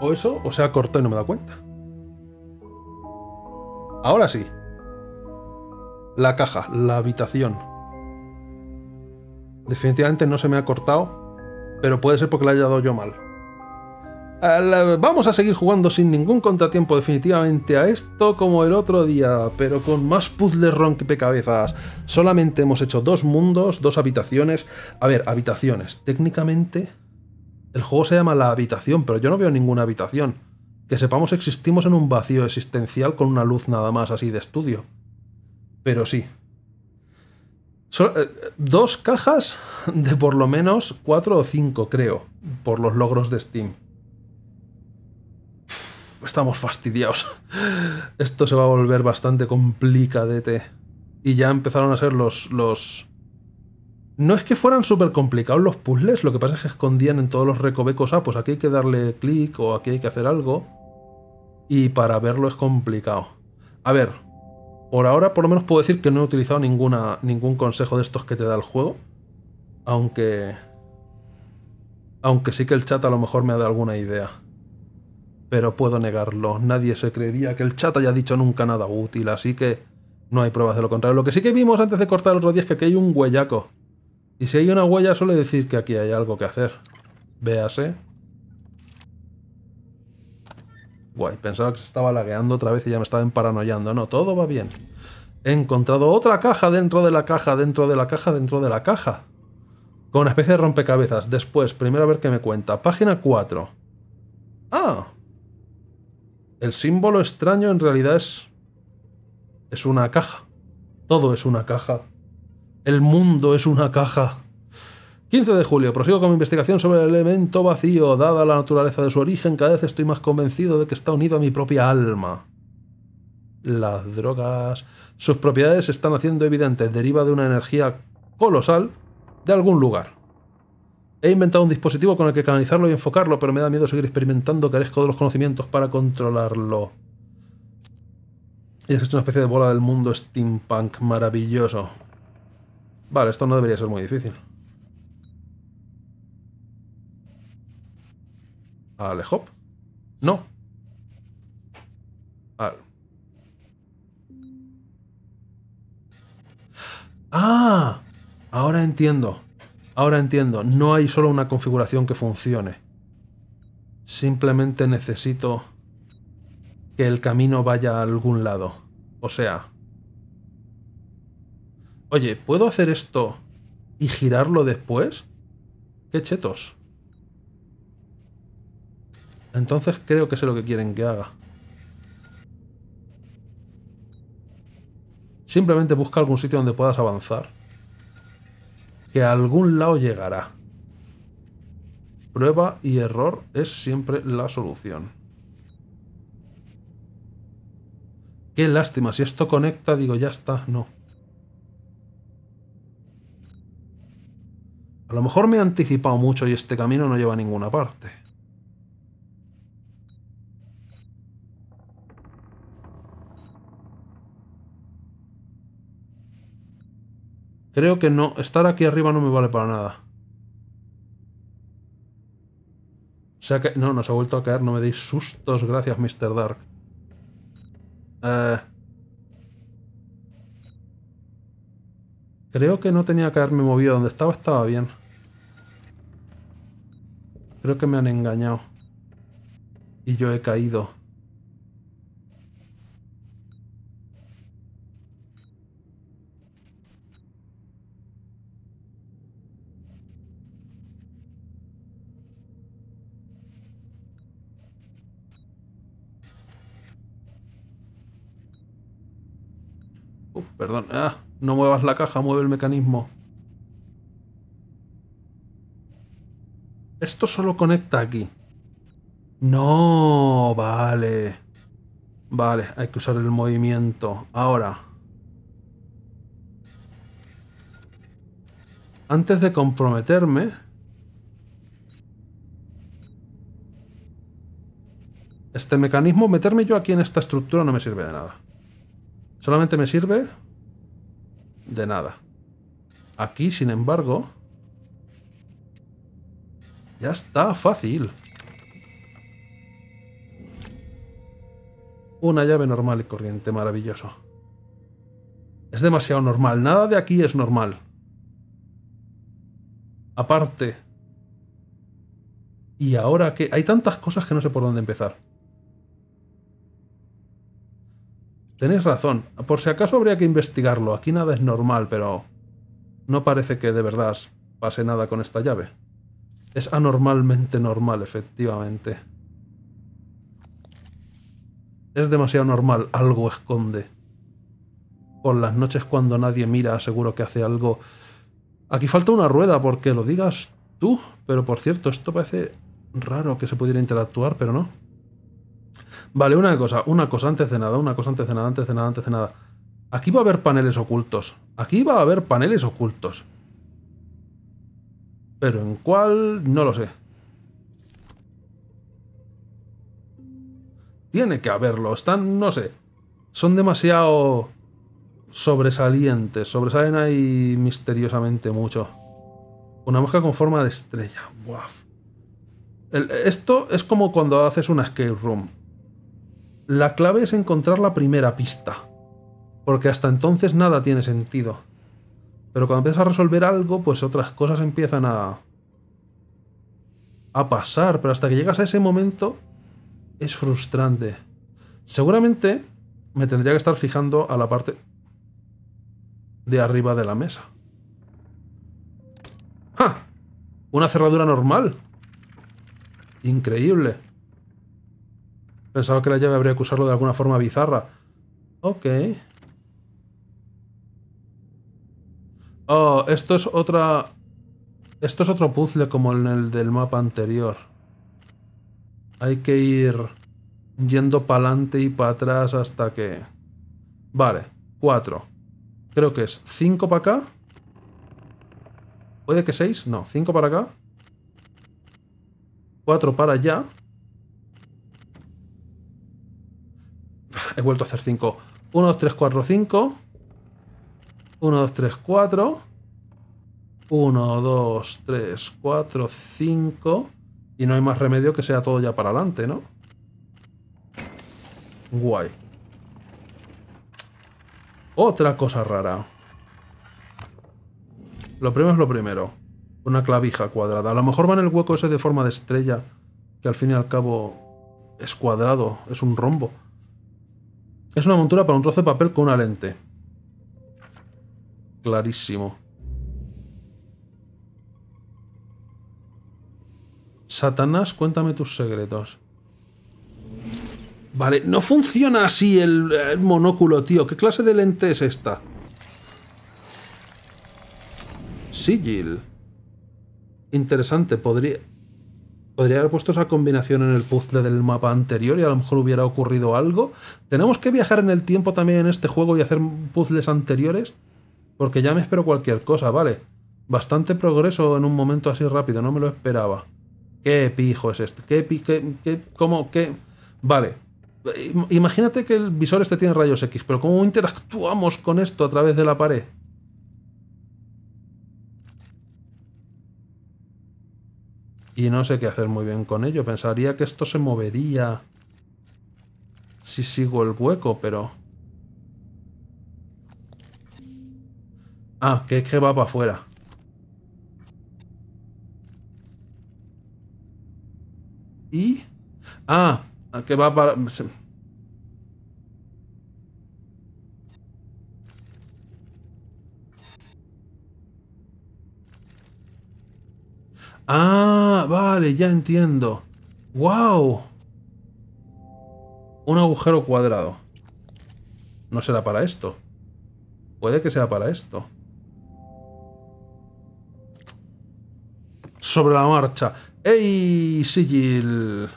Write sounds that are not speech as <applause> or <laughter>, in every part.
O eso, o se ha cortado y no me da cuenta. Ahora sí. La caja, la habitación. Definitivamente no se me ha cortado, pero puede ser porque la haya dado yo mal. Eh, vamos a seguir jugando sin ningún contratiempo definitivamente a esto como el otro día, pero con más puzzles pecabezas. Solamente hemos hecho dos mundos, dos habitaciones. A ver, habitaciones. Técnicamente el juego se llama La habitación, pero yo no veo ninguna habitación. Que sepamos existimos en un vacío existencial con una luz nada más así de estudio. Pero sí. Eh, dos cajas de por lo menos cuatro o cinco, creo, por los logros de Steam. estamos fastidiados. Esto se va a volver bastante complicadete. Y ya empezaron a ser los, los no es que fueran súper complicados los puzzles, lo que pasa es que escondían en todos los recovecos, ah, pues aquí hay que darle clic o aquí hay que hacer algo. Y para verlo es complicado. A ver, por ahora por lo menos puedo decir que no he utilizado ningún consejo de estos que te da el juego. Aunque... Aunque sí que el chat a lo mejor me ha dado alguna idea. Pero puedo negarlo. Nadie se creería que el chat haya dicho nunca nada útil, así que no hay pruebas de lo contrario. Lo que sí que vimos antes de cortar el otro es que aquí hay un huellaco. Y si hay una huella suele decir que aquí hay algo que hacer. Véase. Guay, pensaba que se estaba lagueando otra vez y ya me estaba emparanoyando. No, todo va bien. He encontrado otra caja dentro de la caja, dentro de la caja, dentro de la caja. Con una especie de rompecabezas. Después, primero a ver qué me cuenta. Página 4. ¡Ah! El símbolo extraño en realidad es... Es una caja. Todo es una caja. El mundo es una caja. 15 de julio. Prosigo con mi investigación sobre el elemento vacío. Dada la naturaleza de su origen, cada vez estoy más convencido de que está unido a mi propia alma. Las drogas. Sus propiedades se están haciendo evidentes. Deriva de una energía colosal de algún lugar. He inventado un dispositivo con el que canalizarlo y enfocarlo, pero me da miedo seguir experimentando. Carezco de los conocimientos para controlarlo. Y es una especie de bola del mundo steampunk maravilloso. Vale, esto no debería ser muy difícil. Vale, hop? No. ¡Ah! Ahora entiendo. Ahora entiendo. No hay solo una configuración que funcione. Simplemente necesito que el camino vaya a algún lado. O sea, Oye, ¿puedo hacer esto y girarlo después? ¡Qué chetos! Entonces creo que sé lo que quieren que haga. Simplemente busca algún sitio donde puedas avanzar. Que a algún lado llegará. Prueba y error es siempre la solución. Qué lástima, si esto conecta, digo, ya está, no. A lo mejor me he anticipado mucho y este camino no lleva a ninguna parte. Creo que no, estar aquí arriba no me vale para nada. O sea que... No, nos ha vuelto a caer, no me deis sustos, gracias Mr. Dark. Eh... Creo que no tenía que haberme movido. Donde estaba estaba bien. Creo que me han engañado. Y yo he caído. perdón. Ah, no muevas la caja, mueve el mecanismo. Esto solo conecta aquí. No, vale. Vale, hay que usar el movimiento. Ahora. Antes de comprometerme... Este mecanismo, meterme yo aquí en esta estructura no me sirve de nada. Solamente me sirve de nada. Aquí, sin embargo... Ya está, fácil. Una llave normal y corriente, maravilloso. Es demasiado normal, nada de aquí es normal. Aparte. Y ahora que... Hay tantas cosas que no sé por dónde empezar. Tenéis razón. Por si acaso habría que investigarlo. Aquí nada es normal, pero... No parece que de verdad pase nada con esta llave. Es anormalmente normal, efectivamente. Es demasiado normal, algo esconde. Por las noches cuando nadie mira, seguro que hace algo. Aquí falta una rueda, porque lo digas tú. Pero por cierto, esto parece raro que se pudiera interactuar, pero no. Vale, una cosa, una cosa antes de nada, una cosa antes de nada, antes de nada, antes de nada. Aquí va a haber paneles ocultos. Aquí va a haber paneles ocultos. Pero en cuál, no lo sé. Tiene que haberlo, están, no sé. Son demasiado sobresalientes, sobresalen ahí misteriosamente mucho. Una mosca con forma de estrella, esto es como cuando haces una escape room. La clave es encontrar la primera pista, porque hasta entonces nada tiene sentido. Pero cuando empiezas a resolver algo, pues otras cosas empiezan a, a pasar, pero hasta que llegas a ese momento es frustrante. Seguramente me tendría que estar fijando a la parte de arriba de la mesa. ¡Ja! Una cerradura normal. Increíble. Pensaba que la llave habría que usarlo de alguna forma bizarra. Ok. Oh, esto es otra... Esto es otro puzzle como en el del mapa anterior. Hay que ir yendo para adelante y para atrás hasta que... Vale, 4. Creo que es 5 para acá. ¿Puede que 6? No, 5 para acá. 4 para allá. He vuelto a hacer 5. 1, 2, 3, 4, 5. 1, 2, 3, 4. 1, 2, 3, 4, 5. Y no hay más remedio que sea todo ya para adelante, ¿no? Guay. Otra cosa rara. Lo primero es lo primero. Una clavija cuadrada. A lo mejor va en el hueco ese de forma de estrella, que al fin y al cabo es cuadrado, es un rombo. Es una montura para un trozo de papel con una lente. Clarísimo. Satanás, cuéntame tus secretos. Vale, no funciona así el, monóculo, tío. ¿Qué clase de lente es esta? Sigil. Interesante, podría... Podría haber puesto esa combinación en el puzzle del mapa anterior y a lo mejor hubiera ocurrido algo. ¿Tenemos que viajar en el tiempo también en este juego y hacer puzzles anteriores? Porque ya me espero cualquier cosa, vale. Bastante progreso en un momento así rápido, no me lo esperaba. Qué pijo es este, qué, qué, cómo, qué... Vale. Imagínate que el visor este tiene rayos X, pero ¿cómo interactuamos con esto a través de la pared? Y no sé qué hacer muy bien con ello. Pensaría que esto se movería si sigo el hueco, pero... Ah, que es que va para afuera. ¿Y? Ah, que va para... Ah, vale, ya entiendo. ¡Wow! Un agujero cuadrado. No será para esto. Puede que sea para esto. sobre la marcha. ¡Ey, Sigil!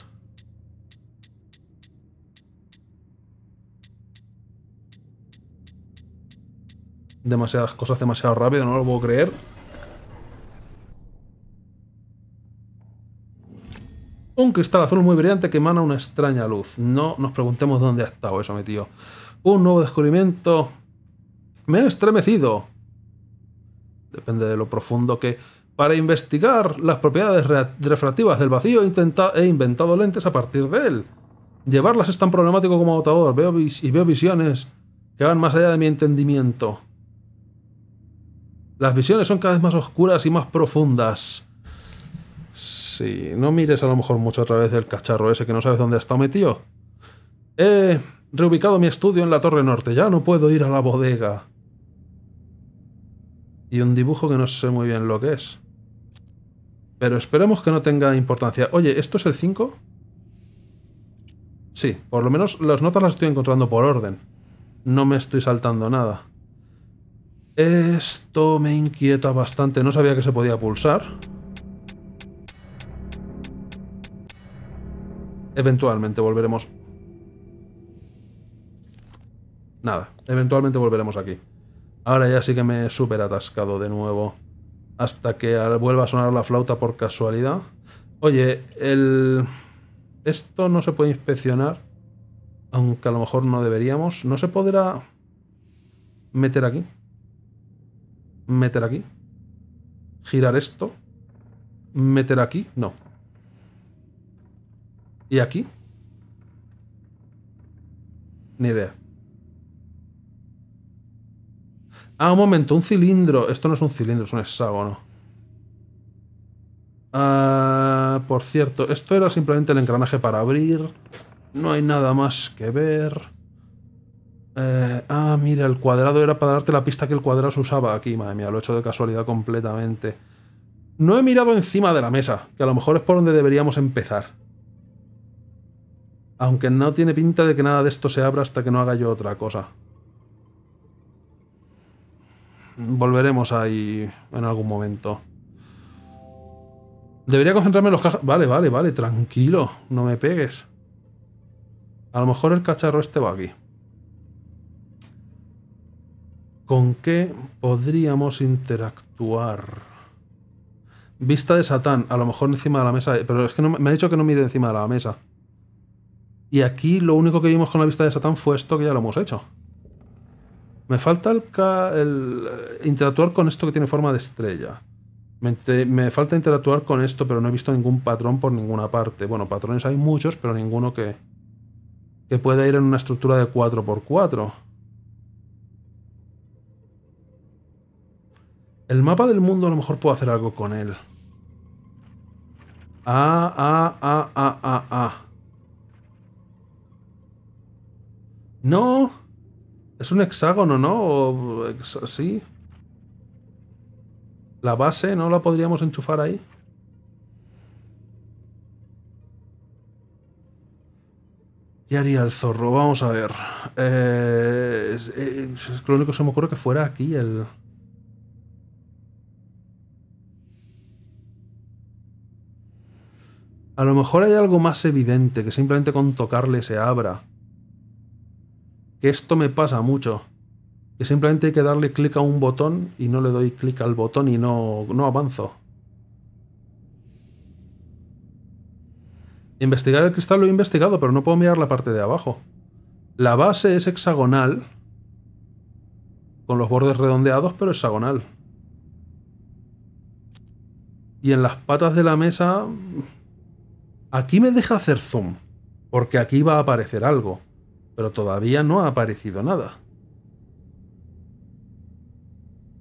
Demasiadas cosas demasiado rápido, no lo puedo creer. Un cristal azul muy brillante que emana una extraña luz. No nos preguntemos dónde ha estado eso, mi tío. Un nuevo descubrimiento. Me he estremecido. Depende de lo profundo que para investigar las propiedades refractivas del vacío e he inventado lentes a partir de él. Llevarlas es tan problemático como agotador veo y veo visiones que van más allá de mi entendimiento. Las visiones son cada vez más oscuras y más profundas. Sí, no mires a lo mejor mucho a través del cacharro ese que no sabes dónde está estado metido. He reubicado mi estudio en la Torre Norte, ya no puedo ir a la bodega. Y un dibujo que no sé muy bien lo que es. Pero esperemos que no tenga importancia. Oye, ¿esto es el 5? Sí, por lo menos las notas las estoy encontrando por orden. No me estoy saltando nada. Esto me inquieta bastante. No sabía que se podía pulsar. Eventualmente volveremos... Nada, eventualmente volveremos aquí. Ahora ya sí que me he súper atascado de nuevo hasta que vuelva a sonar la flauta por casualidad. Oye, el... esto no se puede inspeccionar, aunque a lo mejor no deberíamos. ¿No se podrá meter aquí? ¿Meter aquí? ¿Girar esto? ¿Meter aquí? No. ¿Y aquí? Ni idea. Ah, un momento, un cilindro. Esto no es un cilindro, es un hexágono. Ah, por cierto, esto era simplemente el engranaje para abrir. No hay nada más que ver. Eh, ah, mira, el cuadrado era para darte la pista que el cuadrado se usaba aquí. Madre mía, lo he hecho de casualidad completamente. No he mirado encima de la mesa, que a lo mejor es por donde deberíamos empezar. Aunque no tiene pinta de que nada de esto se abra hasta que no haga yo otra cosa volveremos ahí en algún momento. Debería concentrarme en los cajas. Vale, vale, vale, tranquilo. No me pegues. A lo mejor el cacharro este va aquí. ¿Con qué podríamos interactuar? Vista de Satán. A lo mejor encima de la mesa. Eh, pero es que me ha dicho que no mire encima de la mesa. Y aquí lo único que vimos con la vista de Satán fue esto que ya lo hemos hecho. Me falta el, eh, interactuar con esto que tiene forma de estrella. Me, me, falta interactuar con esto, pero no he visto ningún patrón por ninguna parte. Bueno, patrones hay muchos, pero ninguno que, que pueda ir en una estructura de 4x4. El mapa del mundo a lo mejor puedo hacer algo con él. Ah, ah, ah, ah, ah, ah. No. Es un hexágono, ¿no? sí. La base no la podríamos enchufar ahí. ¿Qué haría el zorro? Vamos a ver. Eh, es, lo único que se me ocurre que fuera aquí el... A lo mejor hay algo más evidente, que simplemente con tocarle se abra. Que esto me pasa mucho. Que simplemente hay que darle clic a un botón y no le doy clic al botón y no, no avanzo. Investigar el cristal lo he investigado, pero no puedo mirar la parte de abajo. La base es hexagonal, con los bordes redondeados, pero hexagonal. Y en las patas de la mesa... Aquí me deja hacer zoom, porque aquí va a aparecer algo pero todavía no ha aparecido nada.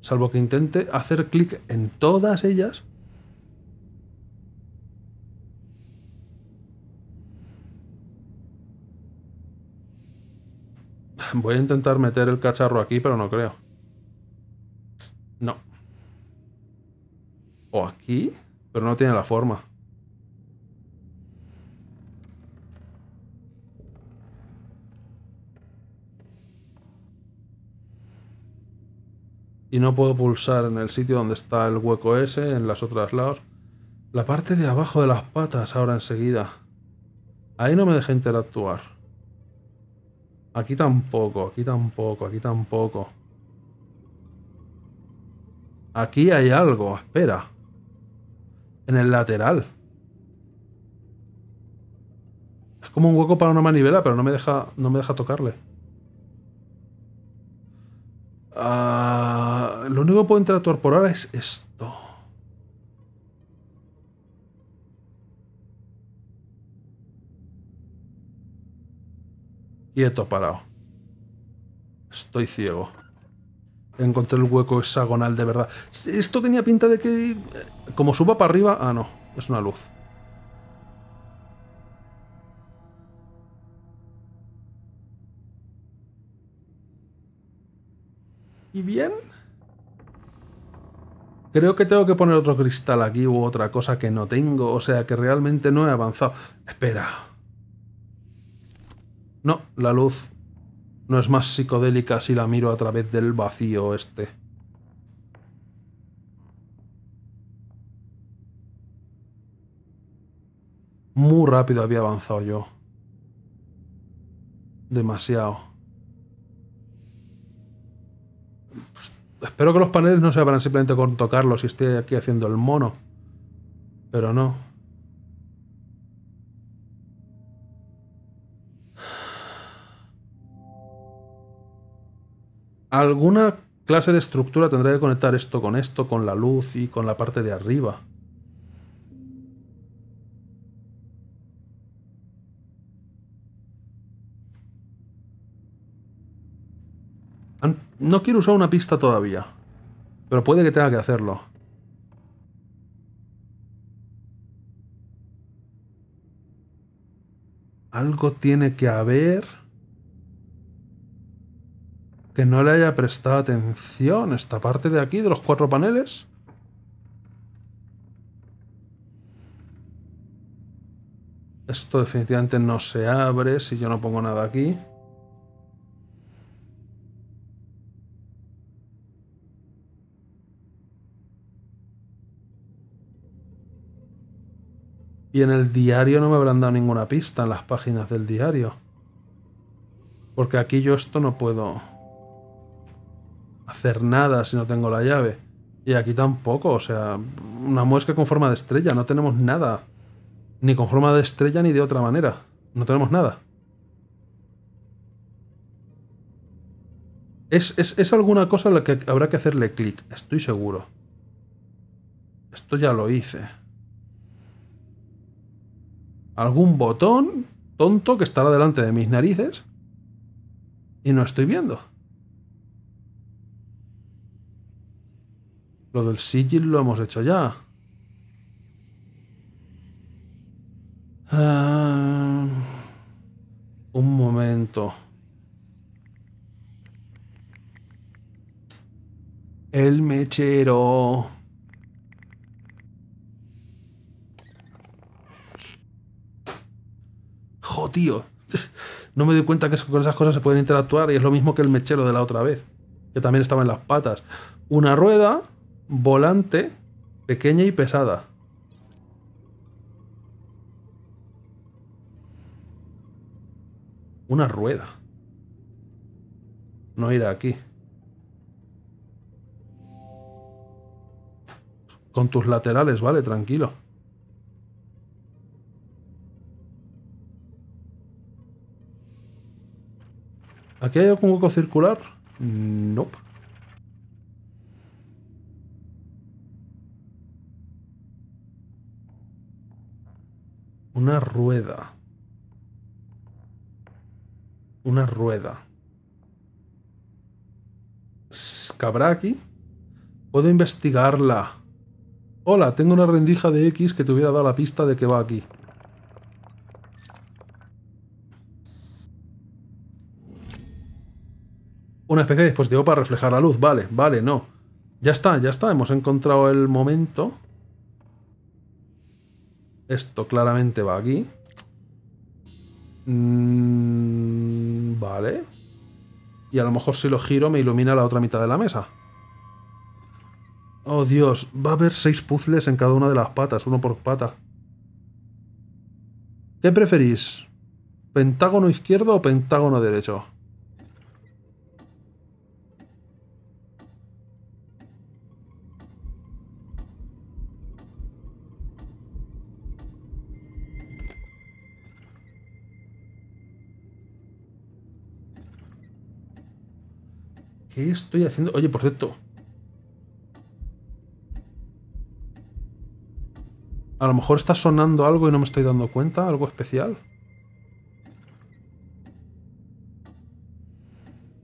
Salvo que intente hacer clic en todas ellas. Voy a intentar meter el cacharro aquí, pero no creo. No. O aquí, pero no tiene la forma. y no puedo pulsar en el sitio donde está el hueco ese, en las otras lados. La parte de abajo de las patas ahora enseguida. Ahí no me deja interactuar. Aquí tampoco, aquí tampoco, aquí tampoco. Aquí hay algo, espera. En el lateral. Es como un hueco para una manivela, pero no me deja, no me deja tocarle. Ah lo único que puedo entrar por ahora es esto. Quieto, parado. Estoy ciego. Encontré el hueco hexagonal de verdad. Esto tenía pinta de que... Como suba para arriba... Ah, no. Es una luz. ¿Y bien? Creo que tengo que poner otro cristal aquí u otra cosa que no tengo, o sea que realmente no he avanzado. Espera. No, la luz no es más psicodélica si la miro a través del vacío este. Muy rápido había avanzado yo. Demasiado. Espero que los paneles no se abran simplemente con tocarlos y esté aquí haciendo el mono. Pero no. Alguna clase de estructura tendrá que conectar esto con esto, con la luz y con la parte de arriba. No quiero usar una pista todavía. Pero puede que tenga que hacerlo. Algo tiene que haber... Que no le haya prestado atención esta parte de aquí, de los cuatro paneles. Esto definitivamente no se abre si yo no pongo nada aquí. Y en el diario no me habrán dado ninguna pista en las páginas del diario. Porque aquí yo esto no puedo hacer nada si no tengo la llave. Y aquí tampoco, o sea, una muesca con forma de estrella, no tenemos nada. Ni con forma de estrella ni de otra manera. No tenemos nada. Es, es alguna cosa a la que habrá que hacerle clic, estoy seguro. Esto ya lo hice algún botón tonto que estará delante de mis narices y no estoy viendo. Lo del sigil lo hemos hecho ya. Ah, un momento. El mechero. tío, no me doy cuenta que con esas cosas se pueden interactuar y es lo mismo que el mechero de la otra vez, que también estaba en las patas. Una rueda, volante, pequeña y pesada. Una rueda. No irá aquí. Con tus laterales, vale, tranquilo. ¿Aquí hay algún hueco circular? No. Nope. Una rueda. Una rueda. ¿Cabrá aquí? Puedo investigarla. Hola, tengo una rendija de X que te hubiera dado la pista de que va aquí. Una especie de dispositivo para reflejar la luz. Vale, vale, no. Ya está, ya está. Hemos encontrado el momento. Esto claramente va aquí. Mm, vale. Y a lo mejor si lo giro me ilumina la otra mitad de la mesa. Oh Dios, va a haber seis puzzles en cada una de las patas, uno por pata. ¿Qué preferís? ¿Pentágono izquierdo o pentágono derecho? ¿Qué estoy haciendo? Oye, por cierto. A lo mejor está sonando algo y no me estoy dando cuenta, algo especial.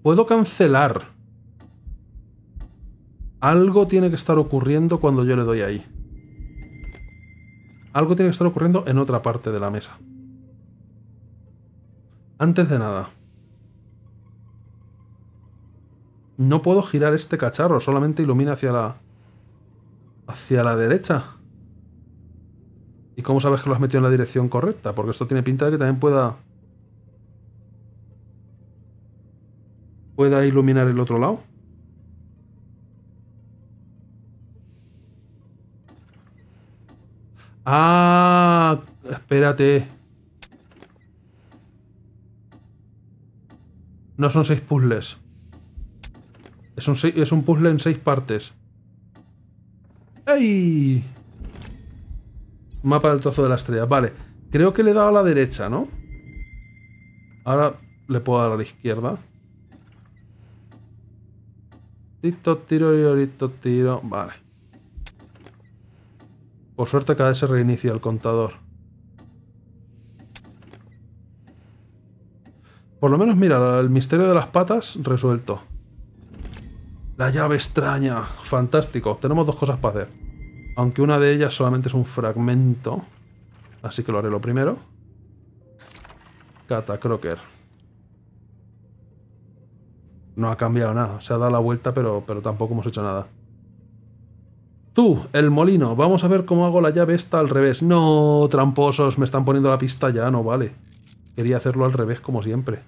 Puedo cancelar. Algo tiene que estar ocurriendo cuando yo le doy ahí. Algo tiene que estar ocurriendo en otra parte de la mesa. Antes de nada. No puedo girar este cacharro, solamente ilumina hacia la... hacia la derecha. ¿Y cómo sabes que lo has metido en la dirección correcta? Porque esto tiene pinta de que también pueda... pueda iluminar el otro lado. Ah, espérate. No son seis puzzles. Es un, puzzle en seis partes. ¡Ey! Mapa del trozo de la estrella. Vale. Creo que le he dado a la derecha, ¿no? Ahora le puedo dar a la izquierda. Tito, tiro, y tiro. Vale. Por suerte cada vez se reinicia el contador. Por lo menos, mira, el misterio de las patas resuelto. La llave extraña. Fantástico. Tenemos dos cosas para hacer. Aunque una de ellas solamente es un fragmento. Así que lo haré lo primero. Cata Crocker. No ha cambiado nada. Se ha dado la vuelta, pero, pero tampoco hemos hecho nada. Tú, el molino. Vamos a ver cómo hago la llave esta al revés. No, tramposos. Me están poniendo la pista ya. No vale. Quería hacerlo al revés, como siempre.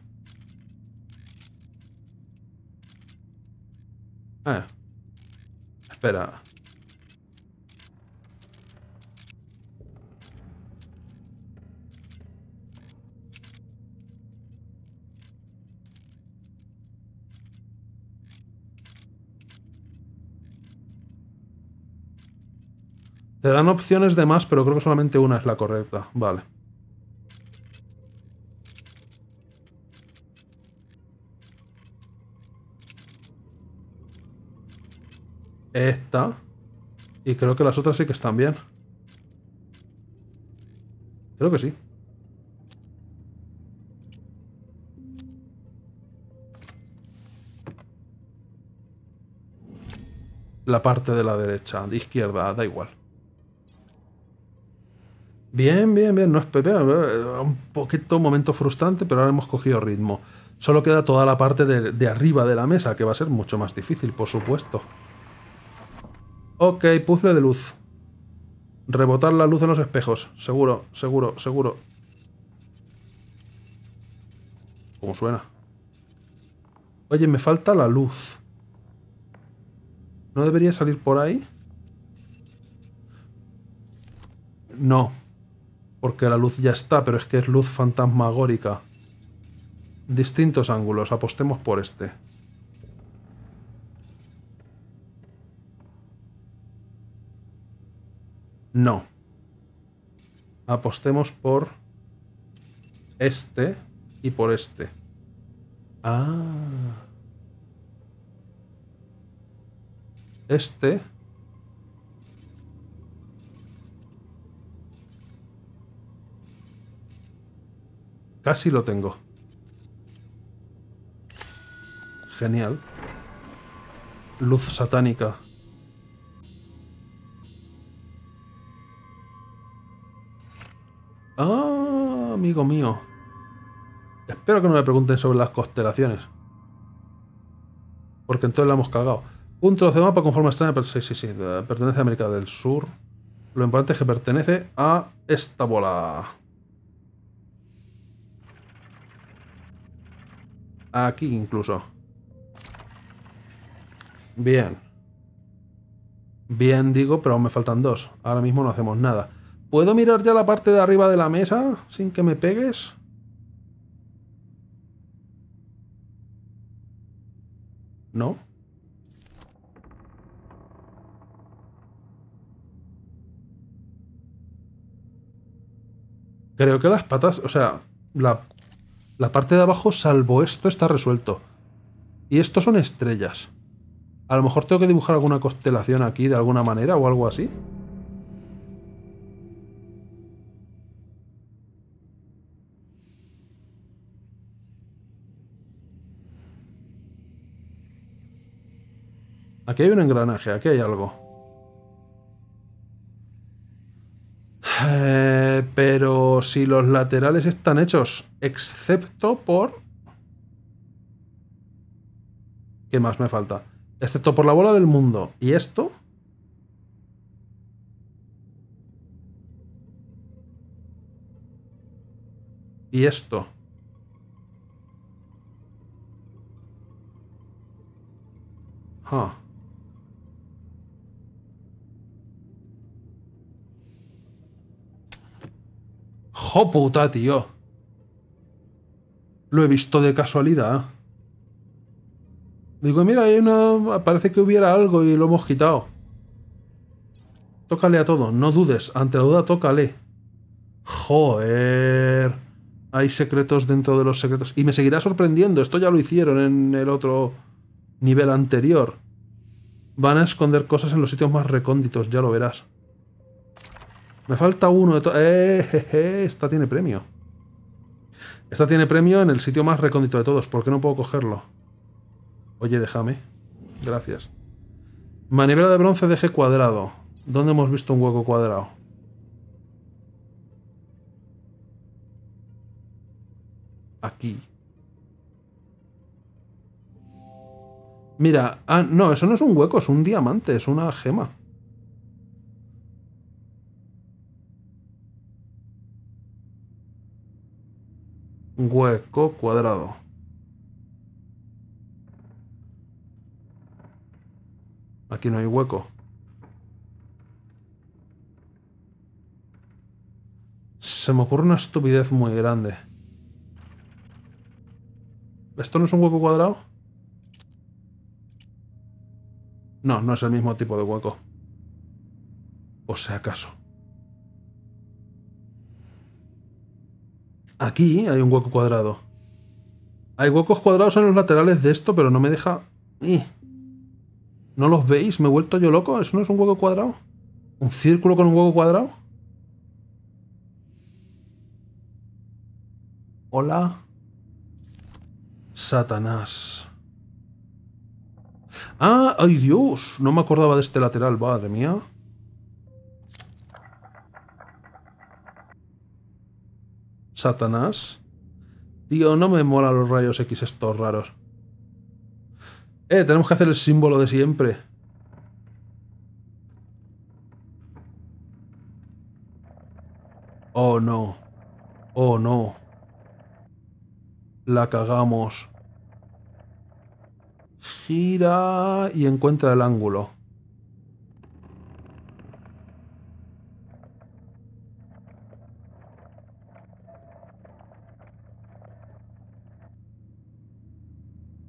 Eh, Espera. Te dan opciones de más, pero creo que solamente una es la correcta. Vale. Esta. Y creo que las otras sí que están bien. Creo que sí. La parte de la derecha, de izquierda, da igual. Bien, bien, bien. No es eh, un poquito momento frustrante, pero ahora hemos cogido ritmo. Solo queda toda la parte de arriba de la mesa, que va a ser mucho más difícil, por supuesto. Ok, puzle de luz. Rebotar la luz en los espejos. Seguro, seguro, seguro. ¿Cómo suena? Oye, me falta la luz. ¿No debería salir por ahí? No. Porque la luz ya está, pero es que es luz fantasmagórica. Distintos ángulos, apostemos por este. No. Apostemos por este y por este. Ah. Este. Casi lo tengo. Genial. Luz satánica. Ah, amigo mío. Espero que no me pregunten sobre las constelaciones. Porque entonces la hemos cagado. Un trozo de mapa con forma extraña, sí, sí, sí. Pertenece a América del Sur. Lo importante es que pertenece a esta bola. Aquí incluso. Bien. Bien digo, pero aún me faltan dos. Ahora mismo no hacemos nada. ¿Puedo mirar ya la parte de arriba de la mesa sin que me pegues? ¿No? Creo que las patas, o sea, la, la parte de abajo, salvo esto, está resuelto. Y estos son estrellas. A lo mejor tengo que dibujar alguna constelación aquí de alguna manera o algo así. Aquí hay un engranaje, aquí hay algo. Eh, pero si los laterales están hechos, excepto por... ¿Qué más me falta? Excepto por la bola del mundo. ¿Y esto? ¿Y esto? Ah. puta, tío. Lo he visto de casualidad. Digo, mira, hay una... Parece que hubiera algo y lo hemos quitado. Tócale a todo, no dudes. Ante la duda, tócale. Joder. Hay secretos dentro de los secretos. Y me seguirá sorprendiendo. Esto ya lo hicieron en el otro nivel anterior. Van a esconder cosas en los sitios más recónditos, ya lo verás. Me falta uno de todos. Eh, esta tiene premio. Esta tiene premio en el sitio más recóndito de todos. ¿Por qué no puedo cogerlo? Oye, déjame. Gracias. Manivela de bronce de eje cuadrado. ¿Dónde hemos visto un hueco cuadrado? Aquí. Mira, ah, no, eso no es un hueco, es un diamante, es una gema. hueco cuadrado. Aquí no hay hueco. Se me ocurre una estupidez muy grande. ¿Esto no es un hueco cuadrado? No, no es el mismo tipo de hueco. O sea, acaso. Aquí hay un hueco cuadrado. Hay huecos cuadrados en los laterales de esto, pero no me deja... ¿No los veis? ¿Me he vuelto yo loco? ¿Eso no es un hueco cuadrado? ¿Un círculo con un hueco cuadrado? Hola. Satanás. ¡Ah! ¡Ay, Dios! No me acordaba de este lateral, madre mía. Satanás. Tío, no me mola los rayos X estos raros. Eh, tenemos que hacer el símbolo de siempre. Oh no. Oh no. La cagamos. Gira y encuentra el ángulo.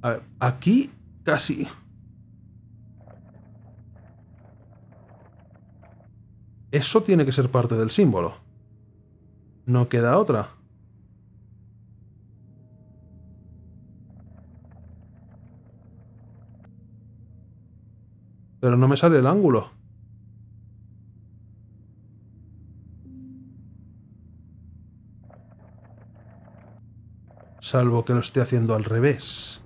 A ver, aquí casi. Eso tiene que ser parte del símbolo. No queda otra. Pero no me sale el ángulo. Salvo que lo esté haciendo al revés.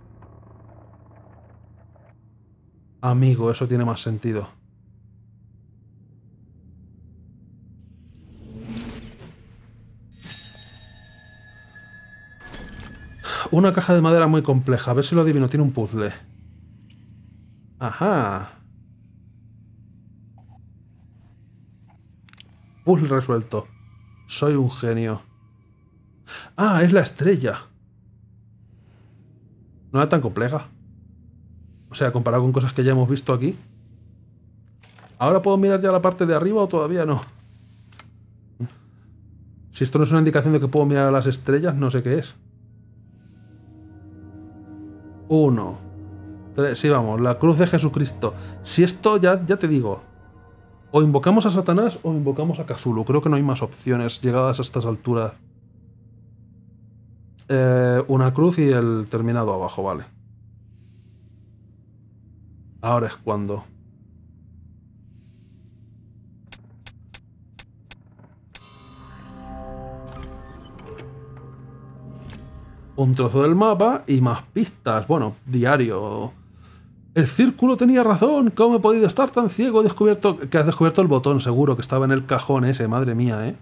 Amigo, eso tiene más sentido. Una caja de madera muy compleja. A ver si lo adivino. Tiene un puzzle. Ajá. Puzzle resuelto. Soy un genio. Ah, es la estrella. No era tan compleja. O sea, comparado con cosas que ya hemos visto aquí. ¿Ahora puedo mirar ya la parte de arriba o todavía no? Si esto no es una indicación de que puedo mirar a las estrellas, no sé qué es. Uno. Tres. Sí, vamos, la cruz de Jesucristo. Si esto, ya, ya te digo. O invocamos a Satanás o invocamos a Cthulhu. Creo que no hay más opciones llegadas a estas alturas. Eh, una cruz y el terminado abajo, vale. Ahora es cuando... Un trozo del mapa y más pistas. Bueno, diario. El círculo tenía razón. ¿Cómo he podido estar tan ciego? He descubierto que has descubierto el botón, seguro, que estaba en el cajón ese. Madre mía, ¿eh?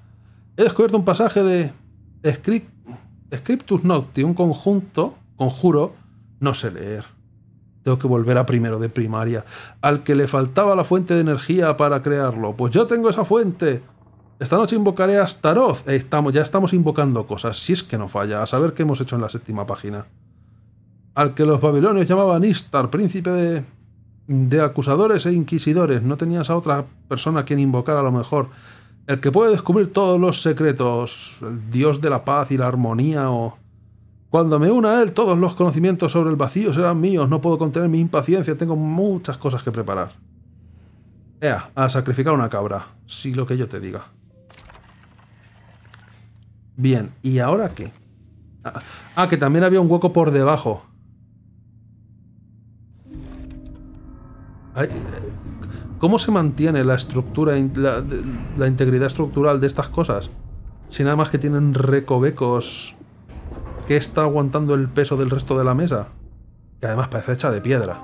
He descubierto un pasaje de Script... Scriptus Nocti, un conjunto, conjuro, no sé leer. Tengo que volver a primero de primaria. Al que le faltaba la fuente de energía para crearlo. Pues yo tengo esa fuente. Esta noche invocaré a Astaroth. Eh, estamos, ya estamos invocando cosas, si es que no falla. A saber qué hemos hecho en la séptima página. Al que los babilonios llamaban Istar, príncipe de, de acusadores e inquisidores. No tenías a otra persona a quien invocar a lo mejor. El que puede descubrir todos los secretos. El dios de la paz y la armonía o... Cuando me una a él, todos los conocimientos sobre el vacío serán míos. No puedo contener mi impaciencia. Tengo muchas cosas que preparar. Ea, a sacrificar una cabra. Sí, lo que yo te diga. Bien, ¿y ahora qué? Ah, ah que también había un hueco por debajo. ¿Cómo se mantiene la estructura, la, la integridad estructural de estas cosas? Si nada más que tienen recovecos ¿Qué está aguantando el peso del resto de la mesa, que además parece hecha de piedra.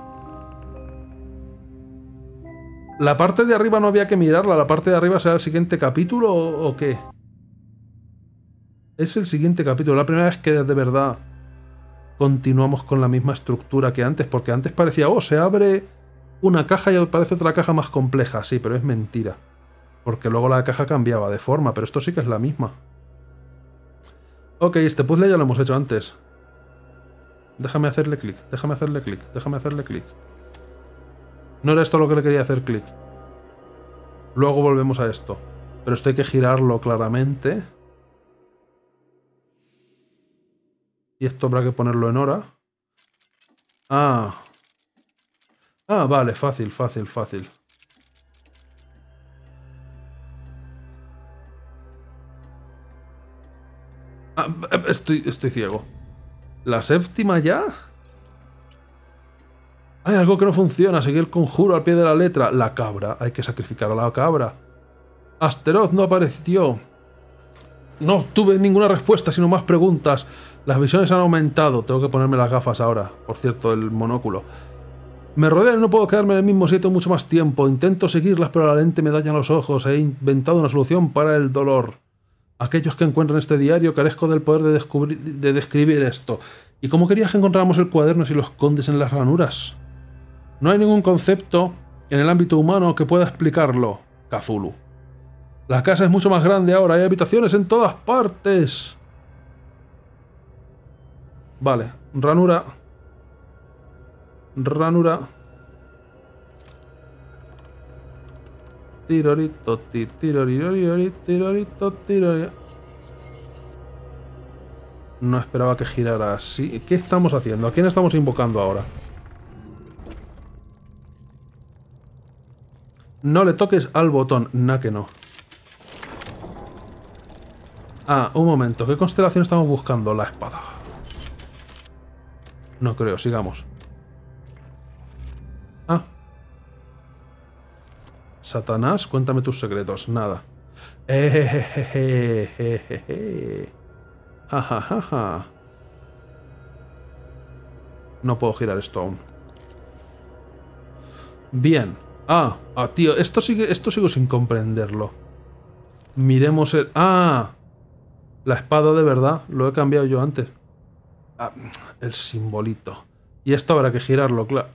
¿La parte de arriba no había que mirarla? ¿La parte de arriba será el siguiente capítulo o, qué? Es el siguiente capítulo, la primera vez que de verdad continuamos con la misma estructura que antes, porque antes parecía, oh, se abre una caja y aparece otra caja más compleja, sí, pero es mentira. Porque luego la caja cambiaba de forma, pero esto sí que es la misma. Ok, este puzzle ya lo hemos hecho antes. Déjame hacerle clic, déjame hacerle clic, déjame hacerle clic. No era esto lo que le quería hacer clic. Luego volvemos a esto. Pero esto hay que girarlo claramente. Y esto habrá que ponerlo en hora. Ah. Ah, vale, fácil, fácil, fácil. Estoy, ciego. ¿La séptima ya? Hay algo que no funciona. Seguí el conjuro al pie de la letra. La cabra. Hay que sacrificar a la cabra. Asteroz no apareció. No obtuve ninguna respuesta, sino más preguntas. Las visiones han aumentado. Tengo que ponerme las gafas ahora. Por cierto, el monóculo. Me rodean y no puedo quedarme en el mismo sitio mucho más tiempo. Intento seguirlas, pero la lente me daña los ojos. He inventado una solución para el dolor. Aquellos que encuentran este diario, carezco del poder de, descubrir, de describir esto. ¿Y cómo querías que encontráramos el cuaderno si los condes en las ranuras? No hay ningún concepto en el ámbito humano que pueda explicarlo, Kazulu. La casa es mucho más grande ahora, hay habitaciones en todas partes. Vale, ranura. Ranura. No esperaba que girara así. ¿Qué estamos haciendo? ¿A quién estamos invocando ahora? No le toques al botón. Na que no. Ah, un momento. ¿Qué constelación estamos buscando? La espada. No creo. Sigamos. Satanás, cuéntame tus secretos. Nada. No puedo girar esto aún. Bien. Ah, ah, tío, esto sigue, esto sigo sin comprenderlo. Miremos el... ¡Ah! La espada de verdad. Lo he cambiado yo antes. Ah, el simbolito. Y esto habrá que girarlo, claro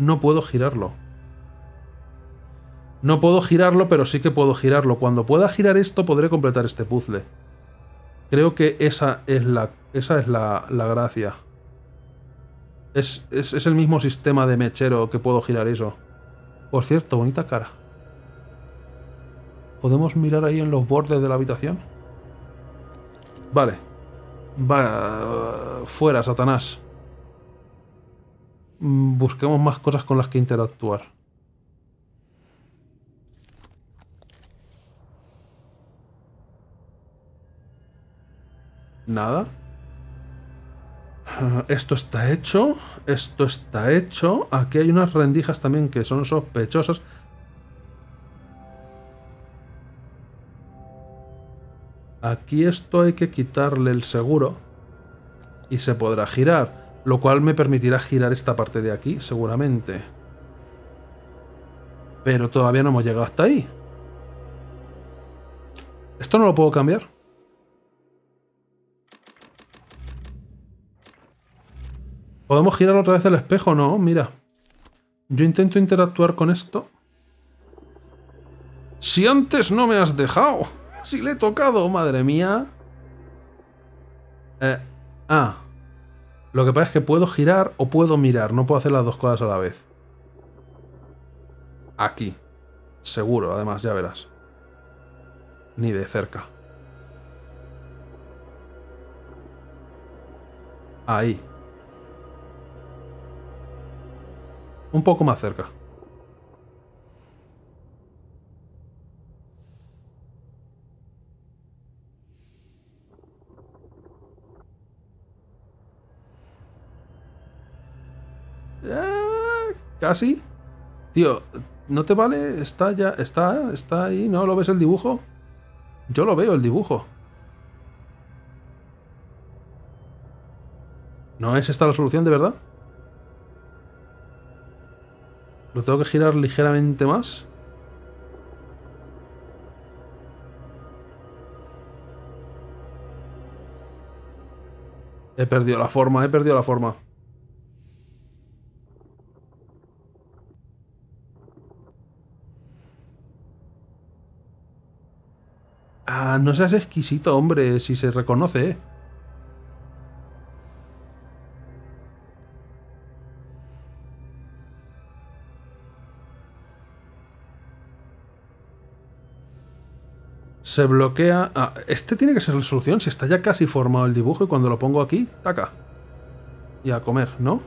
no puedo girarlo. No puedo girarlo, pero sí que puedo girarlo. Cuando pueda girar esto, podré completar este puzzle. Creo que esa es la, esa es la, gracia. Es, es, es el mismo sistema de mechero que puedo girar eso. Por cierto, bonita cara. ¿Podemos mirar ahí en los bordes de la habitación? Vale. Va... Fuera, Satanás. Mm, busquemos más cosas con las que interactuar. Nada. Ah, esto está hecho, esto está hecho. Aquí hay unas rendijas también que son sospechosas. Aquí esto hay que quitarle el seguro y se podrá girar. Lo cual me permitirá girar esta parte de aquí, seguramente. Pero todavía no hemos llegado hasta ahí. ¿Esto no lo puedo cambiar? ¿Podemos girar otra vez el espejo? No, mira. Yo intento interactuar con esto. Si antes no me has dejado. Si le he tocado, madre mía. Eh, ah. Lo que pasa es que puedo girar o puedo mirar, no puedo hacer las dos cosas a la vez. Aquí. Seguro, además, ya verás. Ni de cerca. Ahí. Un poco más cerca. Eh, casi. Tío, ¿no te vale? Está ya, está, está ahí, ¿no? ¿Lo ves el dibujo? Yo lo veo, el dibujo. ¿No es esta la solución de verdad? ¿Lo tengo que girar ligeramente más? He perdido la forma, he perdido la forma. Ah, no seas exquisito, hombre, si se reconoce. Se bloquea... Ah, este tiene que ser la solución, si está ya casi formado el dibujo y cuando lo pongo aquí, taca. Y a comer, ¿no?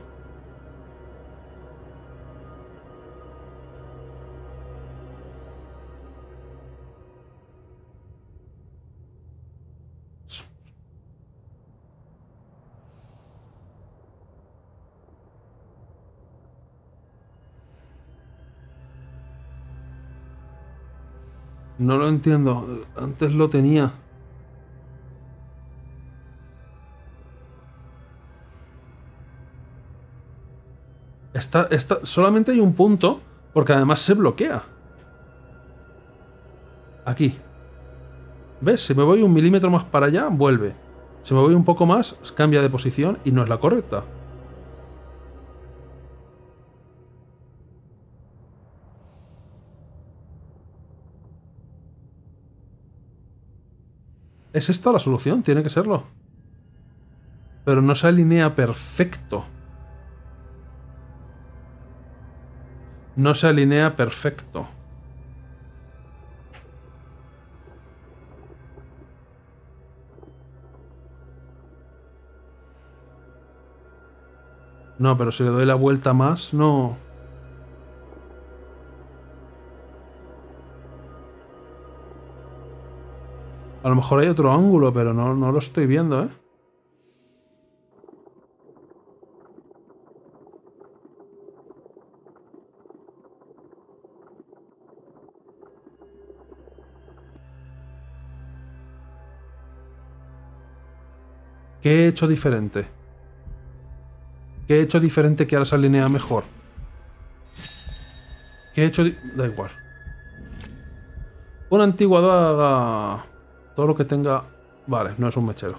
No lo entiendo. Antes lo tenía. Está, está, solamente hay un punto, porque además se bloquea. Aquí. ¿Ves? Si me voy un milímetro más para allá, vuelve. Si me voy un poco más, cambia de posición y no es la correcta. ¿Es esta la solución? Tiene que serlo. Pero no se alinea perfecto. No se alinea perfecto. No, pero si le doy la vuelta más, no... A lo mejor hay otro ángulo, pero no, no lo estoy viendo, ¿eh? ¿Qué he hecho diferente? ¿Qué he hecho diferente que ahora se alinea mejor? ¿Qué he hecho? Da igual. Una antigua daga. Todo lo que tenga... Vale, no es un mechero.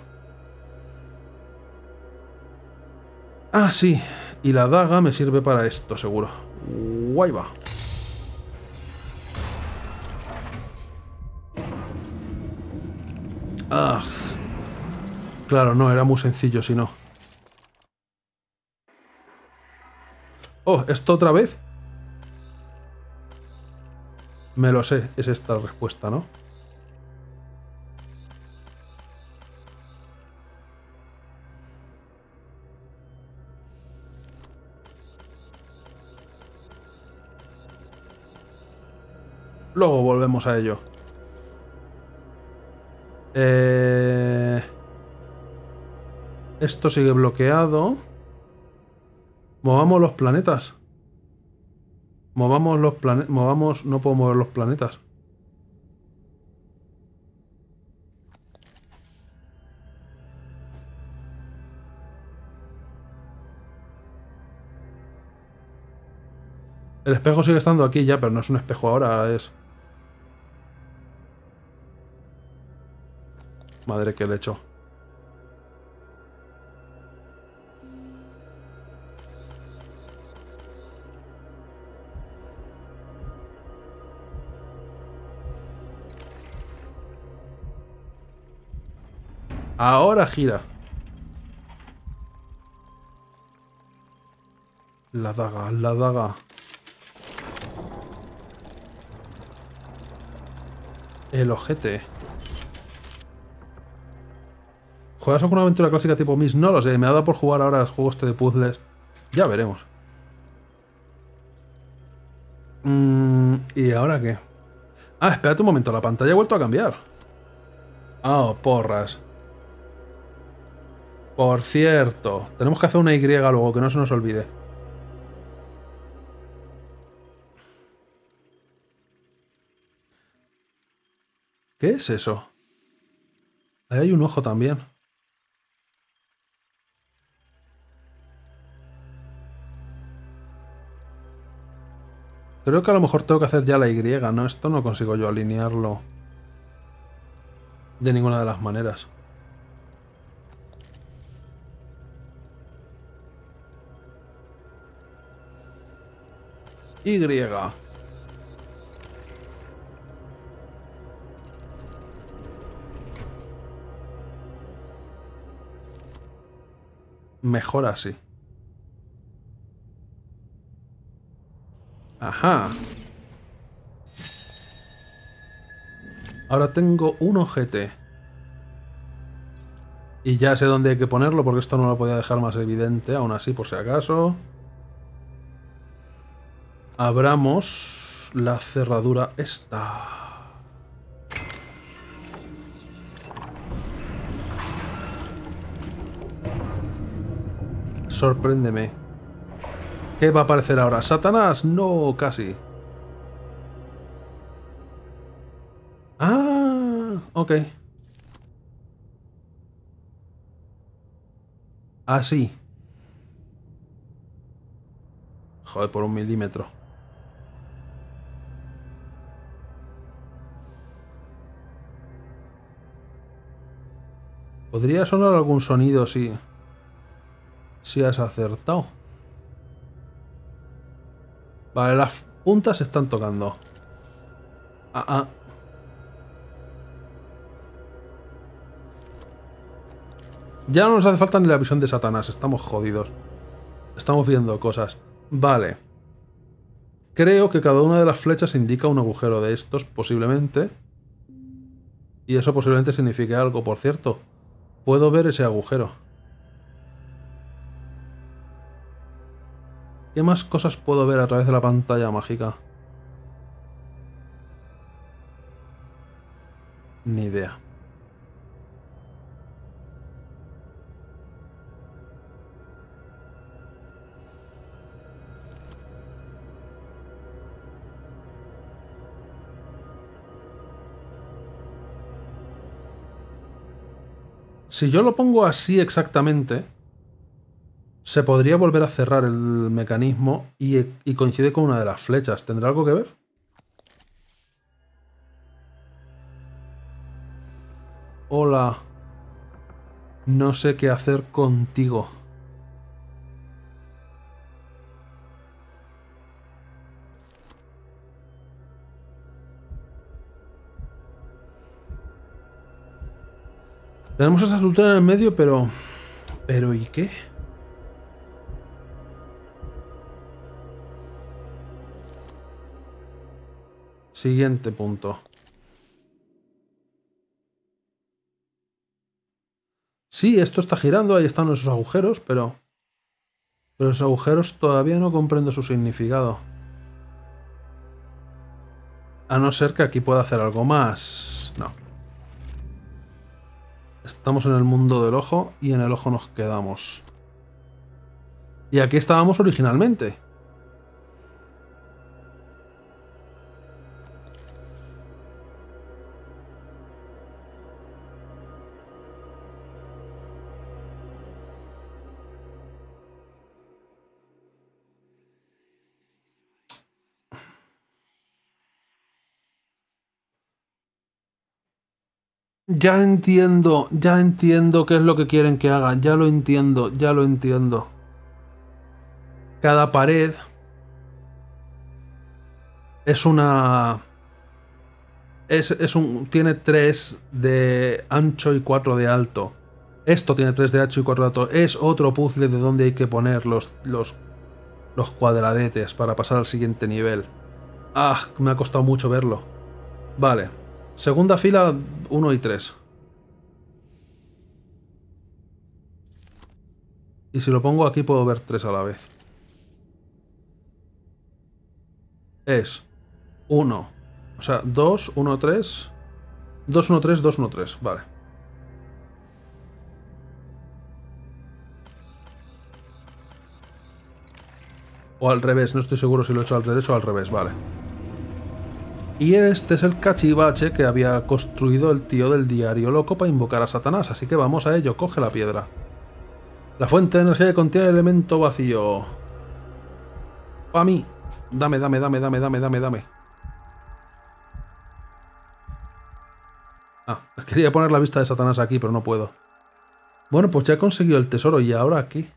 Ah, sí. Y la daga me sirve para esto, seguro. Guay va. Ah. Claro, no, era muy sencillo si no. Oh, ¿esto otra vez? Me lo sé, es esta respuesta, ¿no? Luego volvemos a ello. Eh, esto sigue bloqueado. Movamos los planetas. Movamos los planetas. Movamos. No puedo mover los planetas. El espejo sigue estando aquí ya, pero no es un espejo ahora, es... madre que le echó. Ahora gira. La daga, la daga. El ojete. ¿Juegas alguna aventura clásica tipo Miss? No lo sé, me ha dado por jugar ahora el juego este de puzzles. Ya veremos. Mm, ¿Y ahora qué? Ah, espérate un momento, la pantalla ha vuelto a cambiar. Ah, oh, porras. Por cierto, tenemos que hacer una Y luego, que no se nos olvide. ¿Qué es eso? Ahí hay un ojo también. Creo que a lo mejor tengo que hacer ya la Y, ¿no? Esto no consigo yo alinearlo de ninguna de las maneras. Y. Mejor así. Ajá. Ahora tengo un ojete. Y ya sé dónde hay que ponerlo porque esto no lo podía dejar más evidente, aún así por si acaso. Abramos la cerradura esta. Sorpréndeme. ¿Qué va a aparecer ahora? ¿Satanás? No, casi. Ah, ok. Así. Ah, Joder, por un milímetro. Podría sonar algún sonido si... Si has acertado. Vale, las puntas se están tocando. Ah, ah. Ya no nos hace falta ni la visión de Satanás, estamos jodidos. Estamos viendo cosas. Vale. Creo que cada una de las flechas indica un agujero de estos, posiblemente. Y eso posiblemente signifique algo, por cierto. Puedo ver ese agujero. ¿Qué más cosas puedo ver a través de la pantalla mágica? Ni idea. Si yo lo pongo así exactamente, se podría volver a cerrar el mecanismo y, coincide con una de las flechas. ¿Tendrá algo que ver? Hola. No sé qué hacer contigo. Tenemos esa estructura en el medio, pero... ¿Pero y qué? Siguiente punto. Sí, esto está girando, ahí están esos agujeros, pero... Pero los agujeros todavía no comprendo su significado. A no ser que aquí pueda hacer algo más. No. Estamos en el mundo del ojo y en el ojo nos quedamos. Y aquí estábamos originalmente. Ya entiendo, ya entiendo qué es lo que quieren que haga, ya lo entiendo, ya lo entiendo. Cada pared es una... Es, es un, tiene 3 de ancho y 4 de alto. Esto tiene 3 de ancho y 4 de alto. Es otro puzzle de donde hay que poner los, los, los cuadradetes para pasar al siguiente nivel. Ah, me ha costado mucho verlo. Vale. Segunda fila 1 y 3. Y si lo pongo aquí puedo ver tres a la vez. Es 1, o sea, 2, 1, 3, 2, 1, 3, 2, 1, 3, vale. O al revés, no estoy seguro si lo he hecho al derecho o al revés, vale. Y este es el cachivache que había construido el tío del diario loco para invocar a Satanás, así que vamos a ello, coge la piedra. La fuente de energía que contiene elemento vacío. Pa' mí. Dame, dame, dame, dame, dame, dame, dame. Ah, quería poner la vista de Satanás aquí, pero no puedo. Bueno, pues ya he conseguido el tesoro y ahora aquí.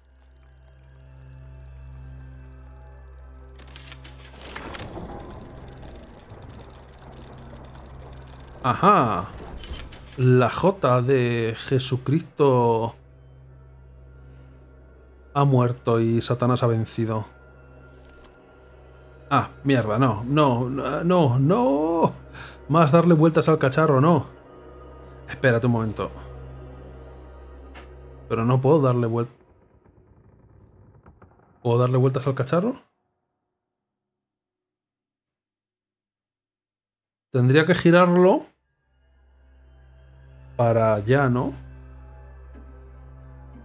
Ajá. La J de Jesucristo ha muerto y Satanás ha vencido. Ah, mierda, no, no, no, no. Más darle vueltas al cacharro, no. Espérate un momento. Pero no puedo darle vueltas. ¿Puedo darle vueltas al cacharro? Tendría que girarlo para allá, ¿no?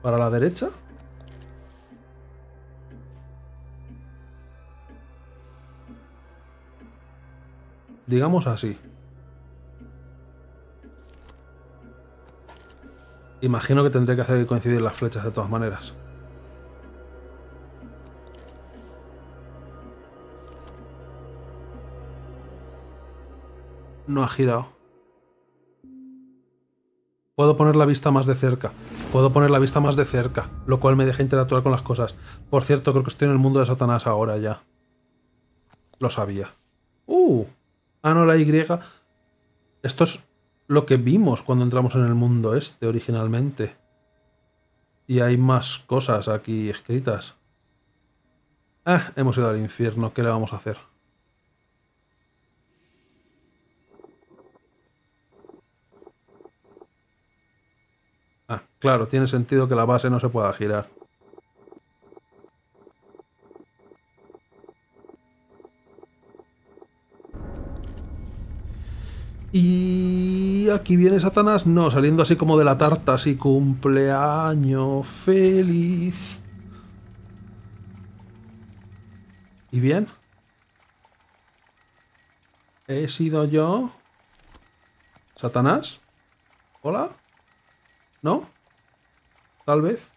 ¿Para la derecha? Digamos así. Imagino que tendré que hacer que coincidir las flechas de todas maneras. No ha girado. Puedo poner la vista más de cerca. Puedo poner la vista más de cerca, lo cual me deja interactuar con las cosas. Por cierto, creo que estoy en el mundo de Satanás ahora ya. Lo sabía. ¡Uh! Ah, no, la Y. Esto es lo que vimos cuando entramos en el mundo este originalmente. Y hay más cosas aquí escritas. Ah, hemos ido al infierno. ¿Qué le vamos a hacer? Ah, claro, tiene sentido que la base no se pueda girar. Y aquí viene Satanás, no, saliendo así como de la tarta, así cumpleaños feliz. ¿Y bien? ¿He sido yo? ¿Satanás? ¿Hola? ¿No? Tal vez.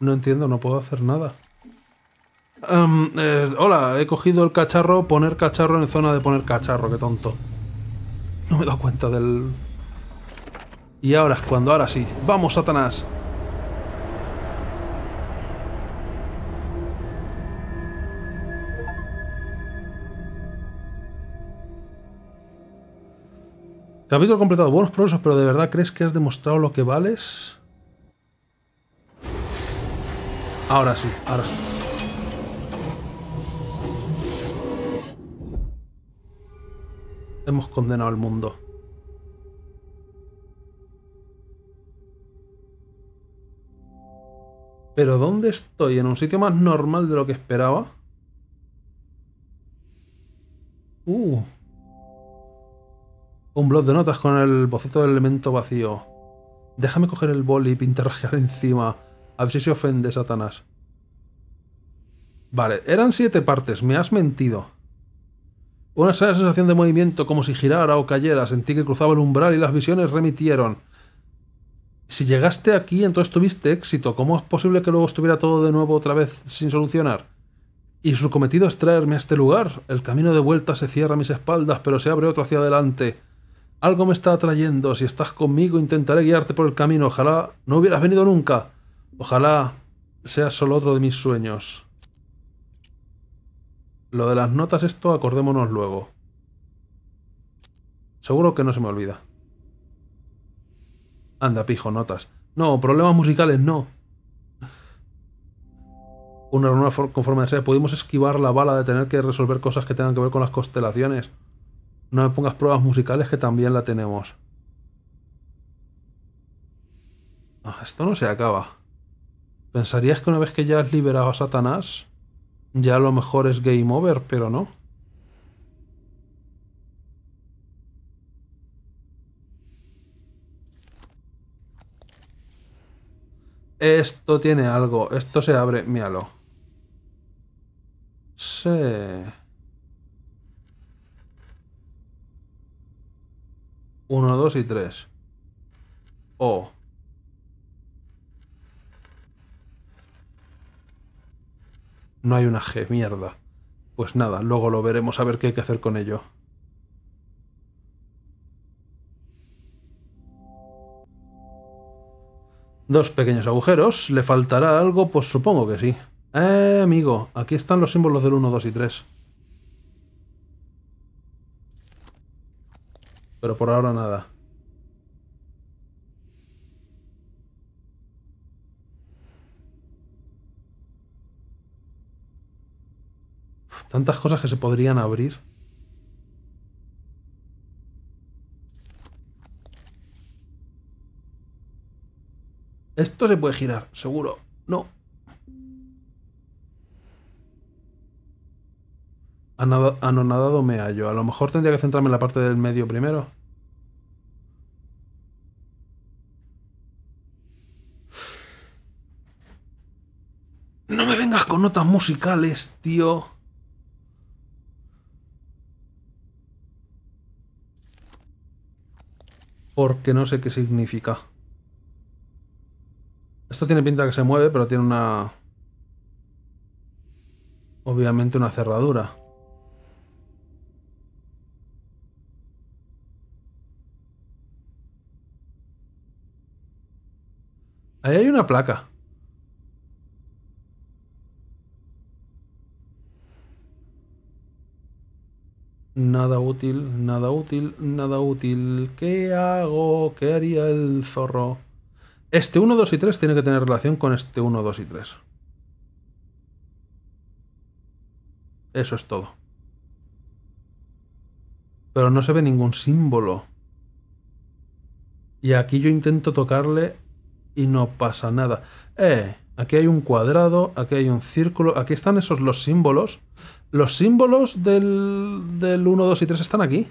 No entiendo, no puedo hacer nada. Em, eh, hola, he cogido el cacharro, poner cacharro en zona de poner cacharro, qué tonto. No me he dado cuenta del, y ahora es cuando, ahora sí. ¡Vamos, Satanás! Capítulo completado. Buenos progresos, pero ¿de verdad crees que has demostrado lo que vales? Ahora sí, ahora sí. Hemos condenado al mundo. Pero ¿dónde estoy? ¿En un sitio más normal de lo que esperaba? Uh. Un blog de notas con el boceto del elemento vacío. Déjame coger el boli y pintarrajear encima. A ver si se ofende, Satanás. Vale, eran siete partes, me has mentido. Una sensación de movimiento como si girara o cayera, sentí que cruzaba el umbral y las visiones remitieron si llegaste aquí, entonces tuviste éxito. ¿Cómo es posible que luego estuviera todo de nuevo otra vez sin solucionar? Y su cometido es traerme a este lugar. El camino de vuelta se cierra a mis espaldas, pero se abre otro hacia adelante. Algo me está atrayendo. Si estás conmigo, intentaré guiarte por el camino. Ojalá no hubieras venido nunca. Ojalá sea solo otro de mis sueños. Lo de las notas, esto acordémonos luego. Seguro que no se me olvida. Anda, pijo, notas. No, problemas musicales no. Una runa con forma de ser. Pudimos esquivar la bala de tener que resolver cosas que tengan que ver con las constelaciones. No me pongas pruebas musicales que también la tenemos. Ah, esto no se acaba. Pensarías que una vez que ya has liberado a Satanás, ya lo mejor es game over, pero no. Esto tiene algo. Esto se abre. Míralo. Sí. Uno, dos y tres. Oh. No hay una G, mierda. Pues nada, luego lo veremos a ver qué hay que hacer con ello. Dos pequeños agujeros. ¿Le faltará algo? Pues supongo que sí. Eh, amigo, aquí están los símbolos del 1, 2 y 3. Pero por ahora nada. Tantas cosas que se podrían abrir. Esto se puede girar, seguro. No. Anonadado me hallo. A lo mejor tendría que centrarme en la parte del medio primero. No me vengas con notas musicales, tío. Porque no sé qué significa. Esto tiene pinta que se mueve, pero tiene una... Obviamente una cerradura. Ahí hay una placa. Nada útil, nada útil, nada útil. ¿Qué hago? ¿Qué haría el zorro? Este 1, 2 y 3 tiene que tener relación con este 1, 2 y 3. Eso es todo. Pero no se ve ningún símbolo. Y aquí yo intento tocarle y no pasa nada. Eh, aquí hay un cuadrado, aquí hay un círculo, aquí están esos los símbolos. Los símbolos del, del 1, 2 y 3 están aquí.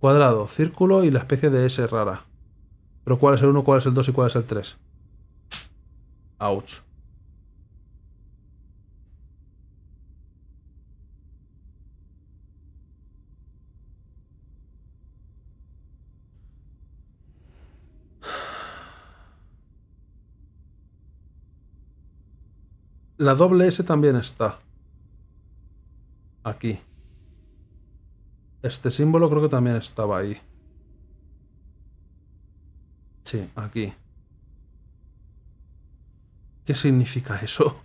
Cuadrado, círculo y la especie de S rara. Pero ¿cuál es el uno cuál es el 2 y cuál es el 3? Ouch. La doble S también está. Aquí. Este símbolo creo que también estaba ahí. Sí, aquí. ¿Qué significa eso?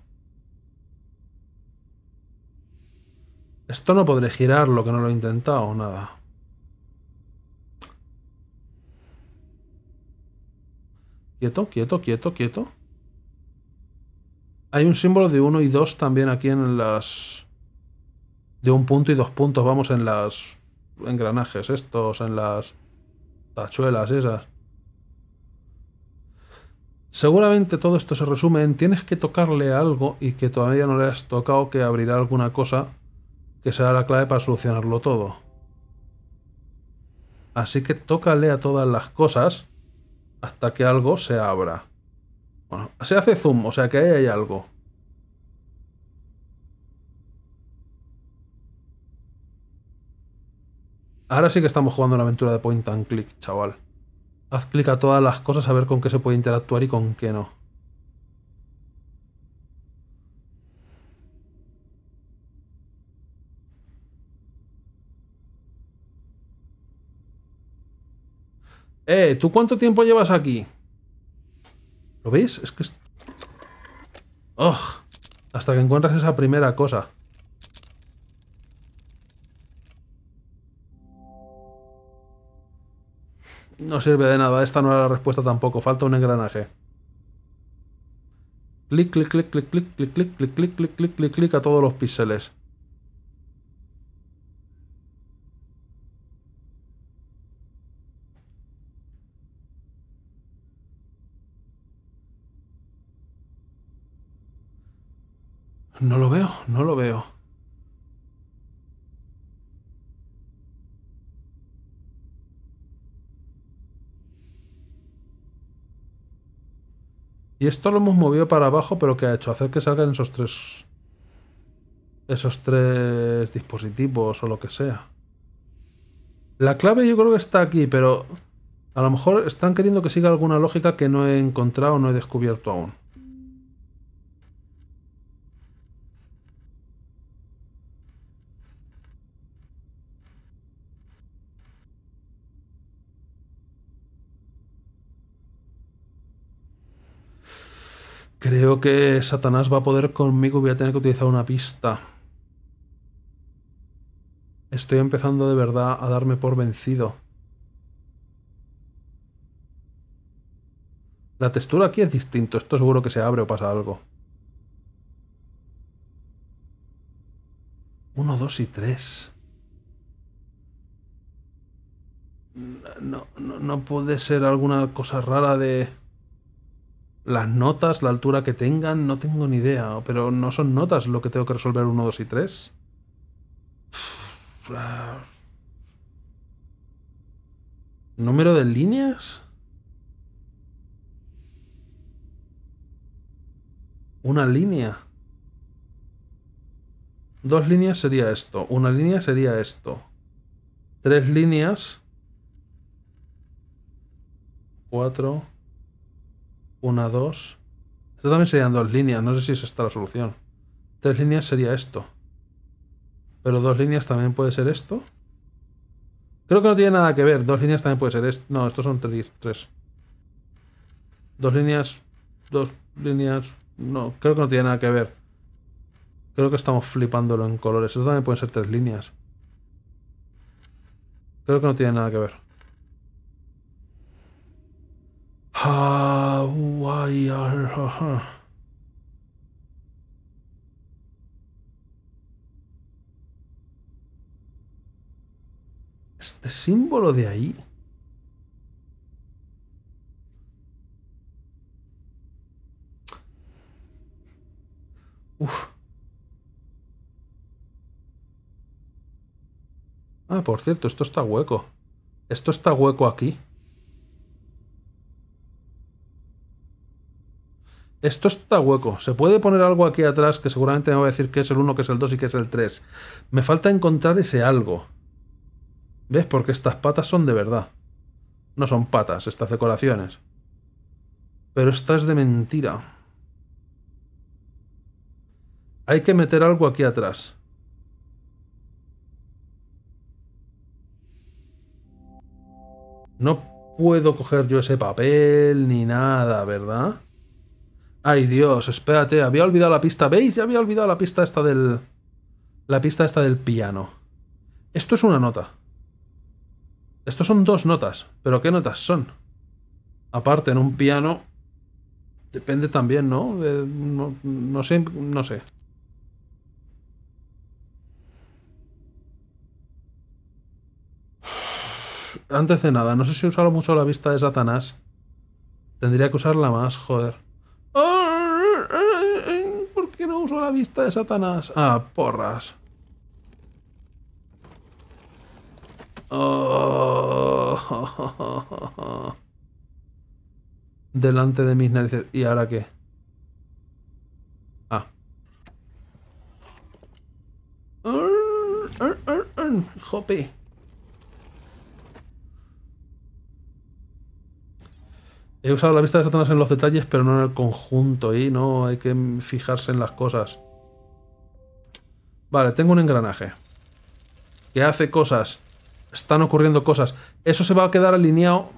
Esto no podré girar lo que no lo he intentado, nada. Quieto, quieto, quieto, quieto. Hay un símbolo de 1 y 2 también aquí en las... De un punto y dos puntos, vamos, en las... Engranajes estos, en las... Tachuelas esas. Seguramente todo esto se resume en tienes que tocarle algo y que todavía no le has tocado que abrirá alguna cosa que será la clave para solucionarlo todo. Así que tócale a todas las cosas hasta que algo se abra. Bueno, se hace zoom, o sea que ahí hay algo. Ahora sí que estamos jugando una aventura de point and click, chaval. Haz clic a todas las cosas a ver con qué se puede interactuar y con qué no. Eh, ¿tú cuánto tiempo llevas aquí? ¿Lo veis? Es que... ¡Oh! Hasta que encuentras esa primera cosa. No sirve de nada, esta no era la respuesta tampoco, falta un engranaje. Clic, clic, clic, clic, clic, clic, clic, clic, clic, clic, clic, clic, clic a todos los píxeles. No lo veo, no lo veo. Y esto lo hemos movido para abajo, pero ¿qué ha hecho? Hacer que salgan esos tres... Esos tres dispositivos o lo que sea. La clave yo creo que está aquí, pero... A lo mejor están queriendo que siga alguna lógica que no he encontrado no he descubierto aún. Creo que Satanás va a poder conmigo. Voy a tener que utilizar una pista. Estoy empezando de verdad a darme por vencido. La textura aquí es distinto. Esto seguro que se abre o pasa algo. Uno, dos y tres. no puede ser alguna cosa rara de... Las notas, la altura que tengan, no tengo ni idea. Pero no son notas lo que tengo que resolver 1, 2 y 3. Ah. ¿Número de líneas? Una línea. Dos líneas sería esto. Una línea sería esto. Tres líneas. Cuatro. Una, dos. Esto también serían dos líneas. No sé si es esta la solución. Tres líneas sería esto. Pero dos líneas también puede ser esto. Creo que no tiene nada que ver. Dos líneas también puede ser esto. No, estos son tres. Dos líneas... Dos líneas... No, creo que no tiene nada que ver. Creo que estamos flipándolo en colores. Esto también pueden ser tres líneas. Creo que no tiene nada que ver. Hawaii. Este símbolo de ahí. Uf. Ah, por cierto, esto está hueco. Esto está hueco aquí. Esto está hueco. Se puede poner algo aquí atrás que seguramente me va a decir que es el 1, que es el 2 y que es el 3. Me falta encontrar ese algo. ¿Ves? Porque estas patas son de verdad. No son patas, estas decoraciones. Pero esta es de mentira. Hay que meter algo aquí atrás. No puedo coger yo ese papel ni nada, ¿verdad? Ay, Dios, espérate, había olvidado la pista. ¿Veis? Ya había olvidado la pista esta del... La pista esta del piano. Esto es una nota. Esto son dos notas. ¿Pero qué notas son? Aparte, en un piano... Depende también, ¿no? no, sé, no sé. Antes de nada, no sé si he usado mucho la vista de Satanás. Tendría que usarla más, joder la vista de Satanás. Ah, porras. Oh. Delante de mis narices. ¿Y ahora qué? Ah. Jope. He usado la vista de Satanás en los detalles, pero no en el conjunto, y no hay que fijarse en las cosas. Vale, tengo un engranaje. Que hace cosas. Están ocurriendo cosas. Eso se va a quedar alineado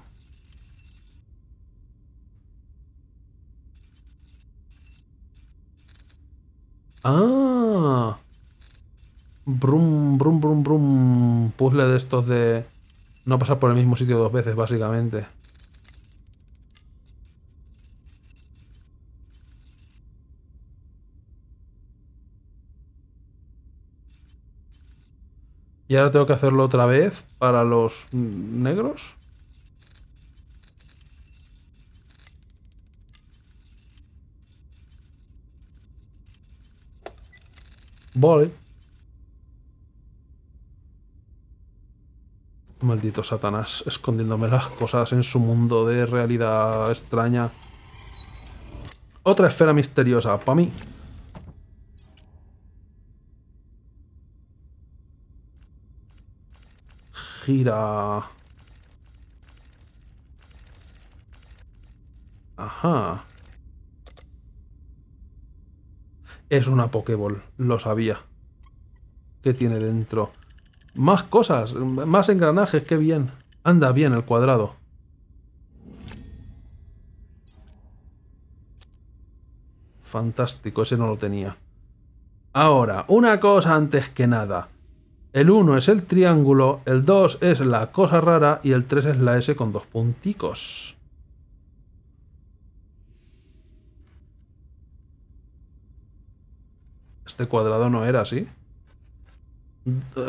Ah. Brum, brum, brum, brum. Puzzle de estos de no pasar por el mismo sitio dos veces, básicamente. Y ahora tengo que hacerlo otra vez para los negros. Vale. Maldito Satanás, escondiéndome las cosas en su mundo de realidad extraña. Otra esfera misteriosa, para mí. Ajá. Es una Pokéball, lo sabía. ¿Qué tiene dentro? Más cosas, más engranajes, qué bien. Anda bien el cuadrado. Fantástico, ese no lo tenía. Ahora, una cosa antes que nada. El 1 es el triángulo, el 2 es la cosa rara y el 3 es la S con dos punticos. Este cuadrado no era así.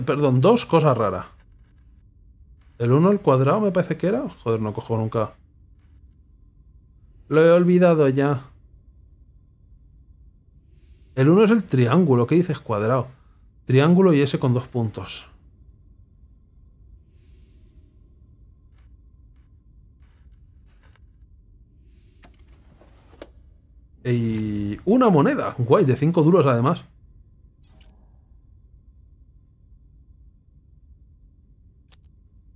Perdón, dos cosas raras. El 1 el cuadrado me parece que era. Joder, no cojo nunca. Lo he olvidado ya. El 1 es el triángulo. ¿Qué dices cuadrado? triángulo y ese con dos puntos. Y una moneda, guay, de cinco duros además.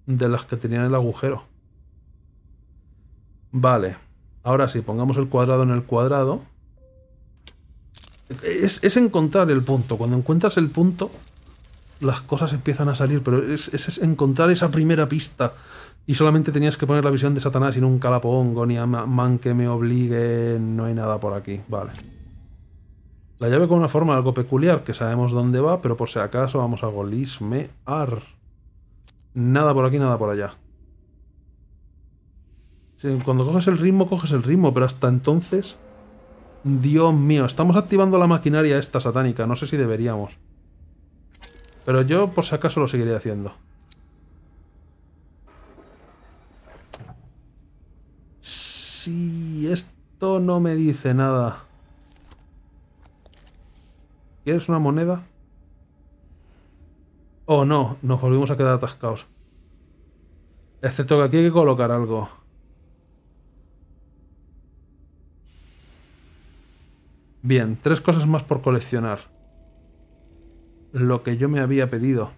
De las que tenían el agujero. Vale, ahora sí, pongamos el cuadrado en el cuadrado es, encontrar el punto. Cuando encuentras el punto, las cosas empiezan a salir, pero es, es, encontrar esa primera pista. Y solamente tenías que poner la visión de Satanás y nunca la pongo, ni a man que me obligue, no hay nada por aquí. Vale. La llave con una forma algo peculiar, que sabemos dónde va, pero por si acaso vamos a golismear. Nada por aquí, nada por allá. Cuando coges el ritmo, coges el ritmo, pero hasta entonces... Dios mío, estamos activando la maquinaria esta satánica. No sé si deberíamos. Pero yo, por si acaso, lo seguiré haciendo. Sí, esto no me dice nada. ¿Quieres una moneda? Oh, no, nos volvimos a quedar atascados. Excepto que aquí hay que colocar algo. Bien, tres cosas más por coleccionar. Lo que yo me había pedido.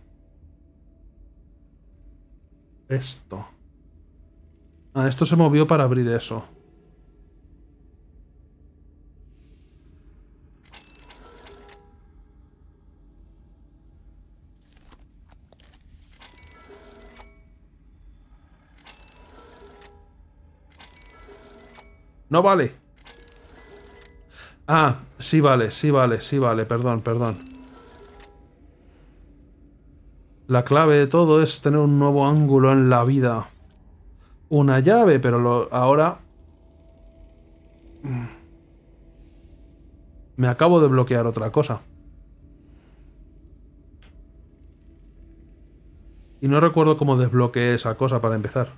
Esto. Ah, esto se movió para abrir eso. No vale. Ah, sí vale, sí vale, sí vale, perdón, perdón. La clave de todo es tener un nuevo ángulo en la vida. Una llave, pero lo, ahora... Mm. Me acabo de bloquear otra cosa. Y no recuerdo cómo desbloqueé esa cosa para empezar.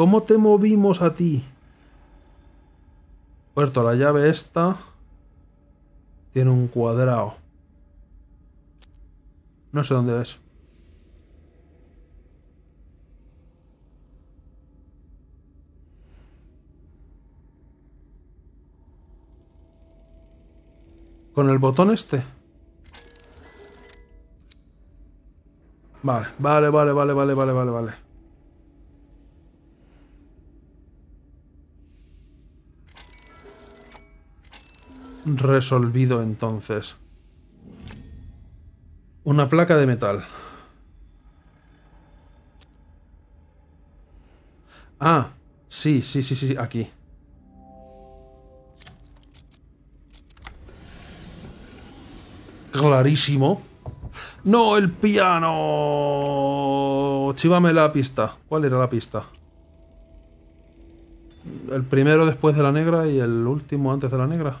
¿Cómo te movimos a ti? Puerto, la llave esta tiene un cuadrado. No sé dónde es. ¿Con el botón este? Vale, vale, vale, vale, vale, vale, vale, vale. resolvido entonces. Una placa de metal. Ah, sí, sí, sí, sí, aquí. Clarísimo. ¡No, el piano! Chívame la pista. ¿Cuál era la pista? El primero después de la negra y el último antes de la negra.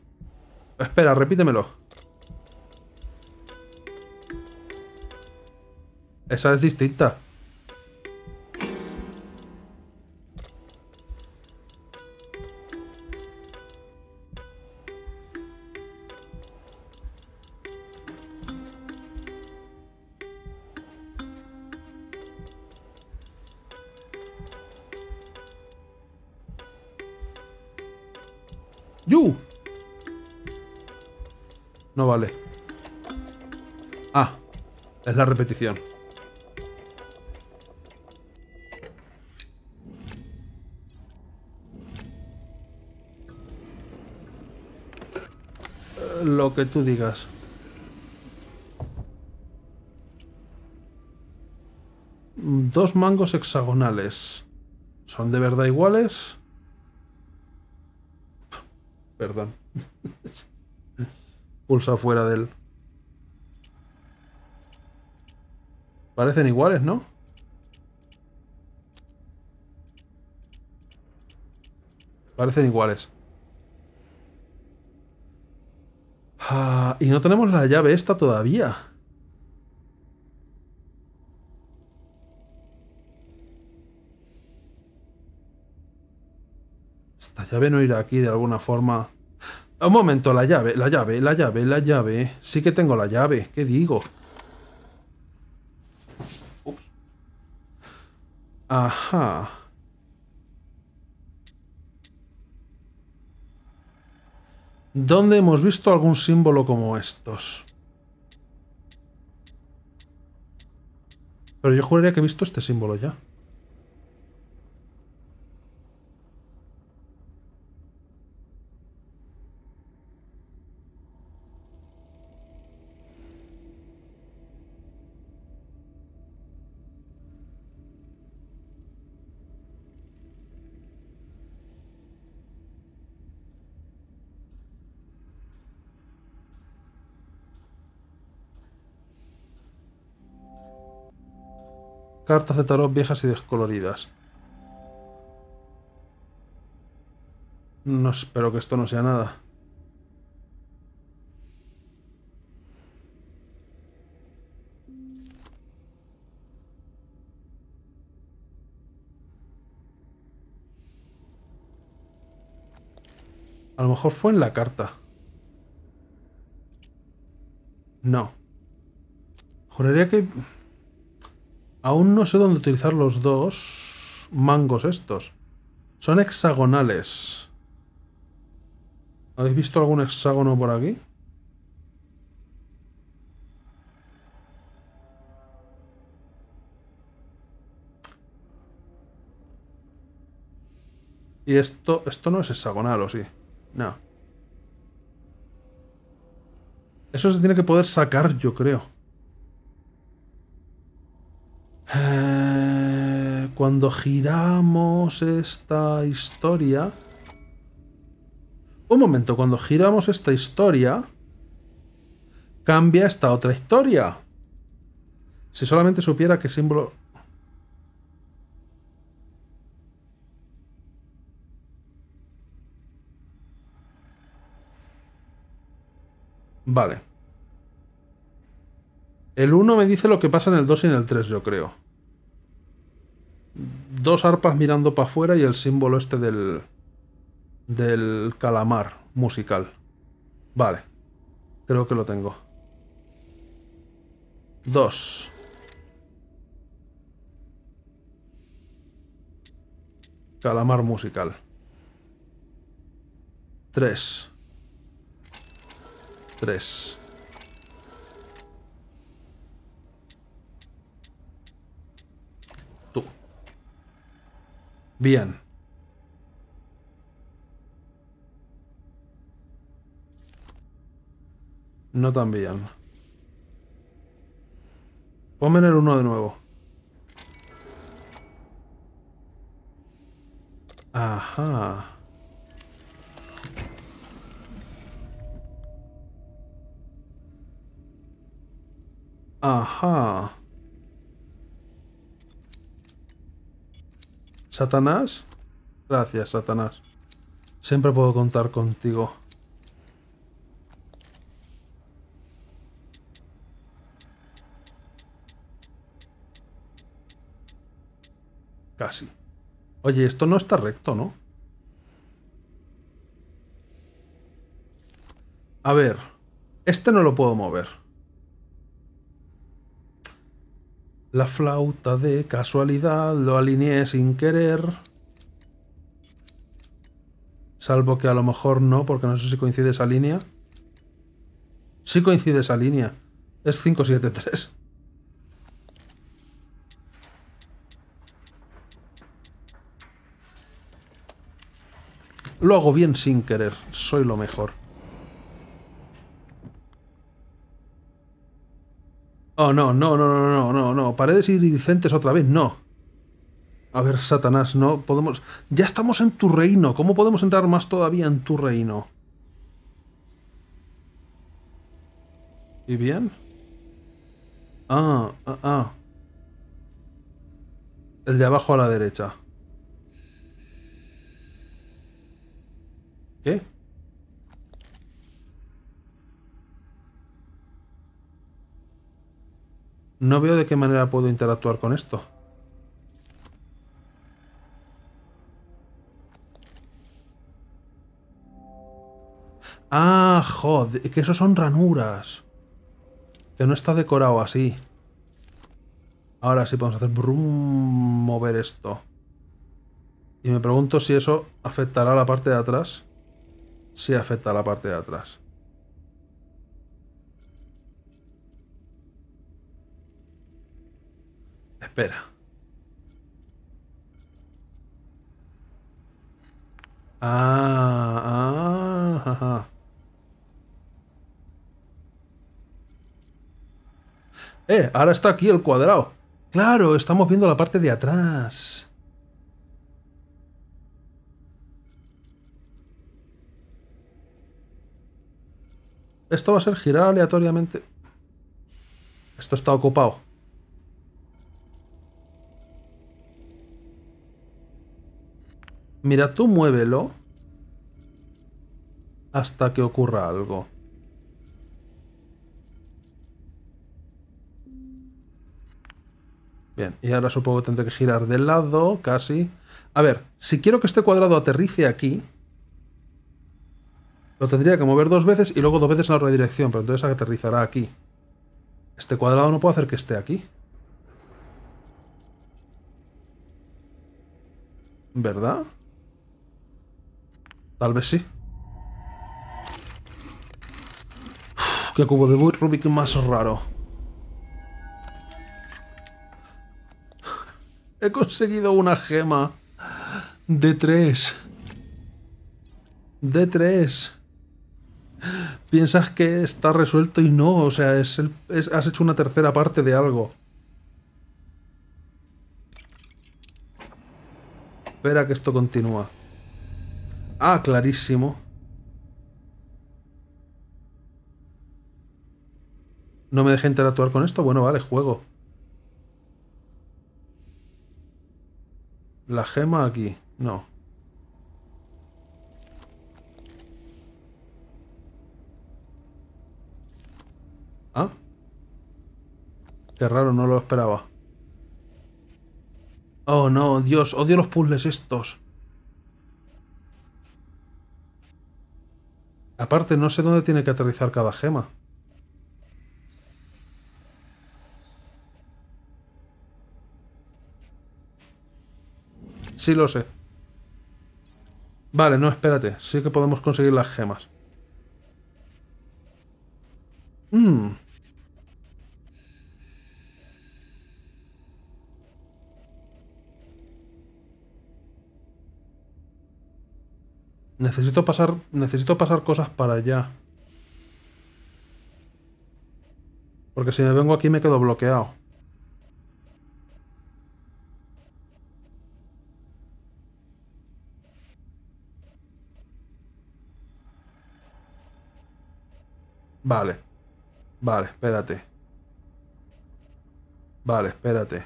Espera, repítemelo. Esa es distinta. Es la repetición. Lo que tú digas. Dos mangos hexagonales. ¿Son de verdad iguales? Perdón. <laughs> Pulsa fuera del... Parecen iguales, ¿no? Parecen iguales. Ah, y no tenemos la llave esta todavía. Esta llave no irá aquí de alguna forma. Un momento, la llave, la llave, la llave, la llave. Sí que tengo la llave, ¿qué digo? Ajá. ¿Dónde hemos visto algún símbolo como estos? Pero yo juraría que he visto este símbolo ya. cartas de tarot viejas y descoloridas. No espero que esto no sea nada. A lo mejor fue en la carta. No. Juraría que... Aún no sé dónde utilizar los dos mangos estos. Son hexagonales. ¿Habéis visto algún hexágono por aquí? Y esto, esto no es hexagonal, ¿o sí? No. Eso se tiene que poder sacar, yo creo. Eh, cuando giramos esta historia... Un momento, cuando giramos esta historia... Cambia esta otra historia. Si solamente supiera qué símbolo... Vale. El 1 me dice lo que pasa en el 2 y en el 3, yo creo. Dos arpas mirando para afuera y el símbolo este del, del calamar musical. Vale. Creo que lo tengo. Dos. Calamar musical. Tres. Tres. Bien. No tan bien. Ponme en el uno de nuevo. Ajá. Ajá. ¿Satanás? Gracias, Satanás. Siempre puedo contar contigo. Casi. Oye, esto no está recto, ¿no? A ver. Este no lo puedo mover. La flauta de casualidad lo alineé sin querer. Salvo que a lo mejor no, porque no sé si coincide esa línea. Sí coincide esa línea. Es 573. Lo hago bien sin querer. Soy lo mejor. Oh, no, no, no, no, no, no, no. Paredes iridicentes otra vez, no. A ver, Satanás, no podemos... Ya estamos en tu reino. ¿Cómo podemos entrar más todavía en tu reino? ¿Y bien? Ah, ah, ah. El de abajo a la derecha. ¿Qué? No veo de qué manera puedo interactuar con esto. Ah, joder, que eso son ranuras. Que no está decorado así. Ahora sí podemos hacer brum, mover esto. Y me pregunto si eso afectará la parte de atrás. Si afecta a la parte de atrás. Espera. Ah, ah, ah. Eh, ahora está aquí el cuadrado. Claro, estamos viendo la parte de atrás. Esto va a ser girar aleatoriamente. Esto está ocupado. Mira, tú muévelo hasta que ocurra algo. Bien, y ahora supongo que tendré que girar del lado, casi. A ver, si quiero que este cuadrado aterrice aquí, lo tendría que mover dos veces y luego dos veces en la otra dirección, pero entonces aterrizará aquí. Este cuadrado no puedo hacer que esté aquí. ¿Verdad? Tal vez sí. qué cubo de Rubik más raro. He conseguido una gema. De tres. De tres. Piensas que está resuelto y no, o sea, has hecho una tercera parte de algo. Espera que esto continúa. Ah, clarísimo. ¿No me deja interactuar con esto? Bueno, vale, juego. La gema aquí. No. Ah. Qué raro, no lo esperaba. Oh, no, Dios, odio los puzzles estos. Aparte, no sé dónde tiene que aterrizar cada gema. Sí lo sé. Vale, no, espérate. Sí que podemos conseguir las gemas. Mmm... Necesito pasar, necesito pasar cosas para allá. Porque si me vengo aquí me quedo bloqueado. Vale. Vale, espérate. Vale, espérate.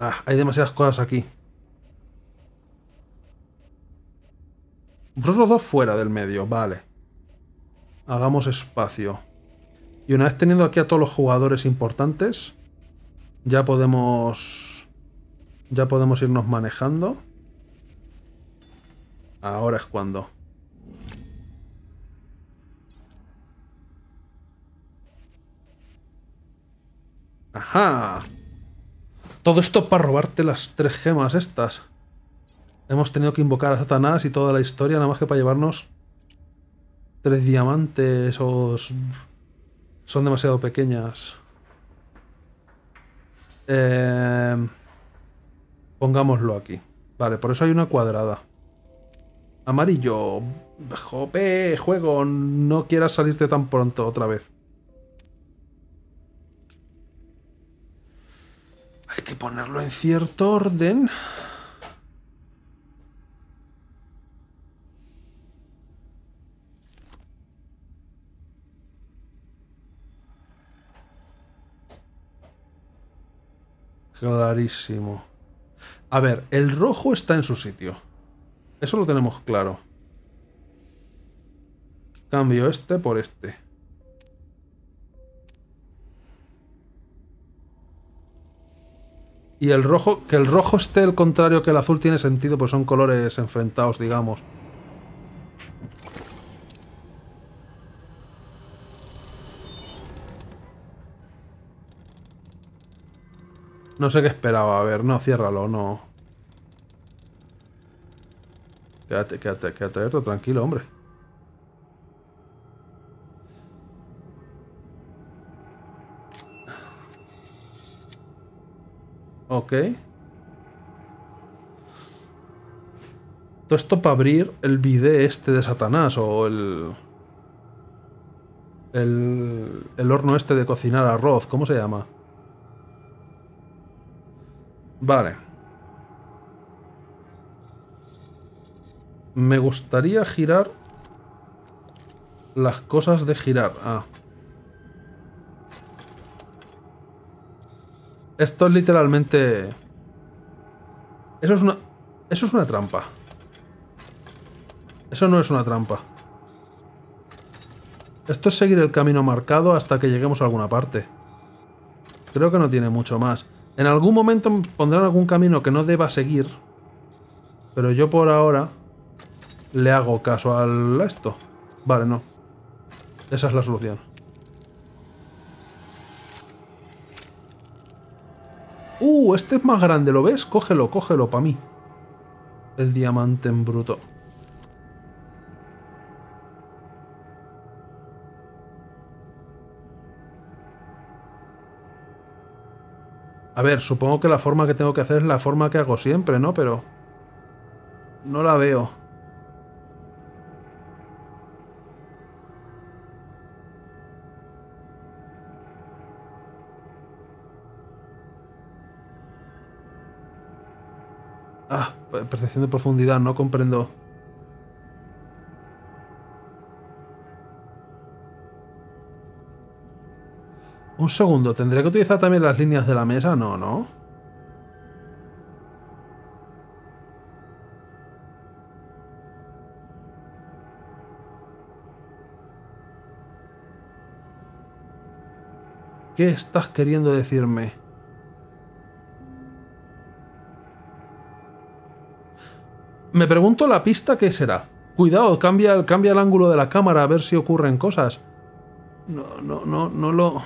Ah, hay demasiadas cosas aquí. dos fuera del medio, vale. Hagamos espacio. Y una vez teniendo aquí a todos los jugadores importantes, ya podemos... Ya podemos irnos manejando. Ahora es cuando. ¡Ajá! Todo esto para robarte las tres gemas estas. Hemos tenido que invocar a Satanás y toda la historia, nada más que para llevarnos tres diamantes Son demasiado pequeñas. Em, pongámoslo aquí. Vale, por eso hay una cuadrada. Amarillo. Jope, juego, no quieras salirte tan pronto otra vez. Hay que ponerlo en cierto orden. Clarísimo. A ver, el rojo está en su sitio. Eso lo tenemos claro. Cambio este por este. Y el rojo, que el rojo esté el contrario que el azul tiene sentido, pues son colores enfrentados, digamos. No sé qué esperaba. A ver, no, ciérralo, no. Quédate, quédate, quédate abierto, tranquilo, hombre. Ok. Todo esto para abrir el bidet este de Satanás o el, el... El horno este de cocinar arroz, ¿cómo se llama? Vale. Me gustaría girar las cosas de girar. Ah. Esto es literalmente... Eso es una... Eso es una trampa. Eso no es una trampa. Esto es seguir el camino marcado hasta que lleguemos a alguna parte. Creo que no tiene mucho más. En algún momento pondrán algún camino que no deba seguir. Pero yo por ahora le hago caso a esto. Vale, no. Esa es la solución. Uh, este es más grande, ¿lo ves? Cógelo, cógelo, para mí. El diamante en bruto. A ver, supongo que la forma que tengo que hacer es la forma que hago siempre, ¿no? Pero... No la veo. Ah, percepción de profundidad, no comprendo. Un segundo, ¿tendré que utilizar también las líneas de la mesa? No, no. ¿Qué estás queriendo decirme? Me pregunto la pista que será. Cuidado, cambia, cambia el ángulo de la cámara a ver si ocurren cosas. No, no, no, no lo...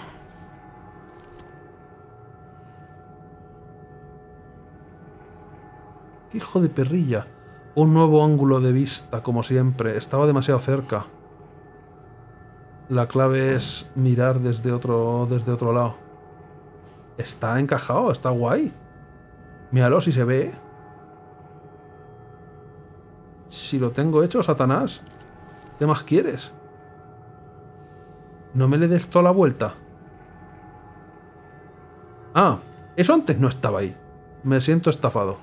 ¡Qué hijo de perrilla! Un nuevo ángulo de vista, como siempre. Estaba demasiado cerca. La clave es mirar desde otro, desde otro lado. Está encajado, está guay. Míralo si se ve. Si lo tengo hecho, Satanás. ¿Qué más quieres? No me le des toda la vuelta. Ah, eso antes no estaba ahí. Me siento estafado.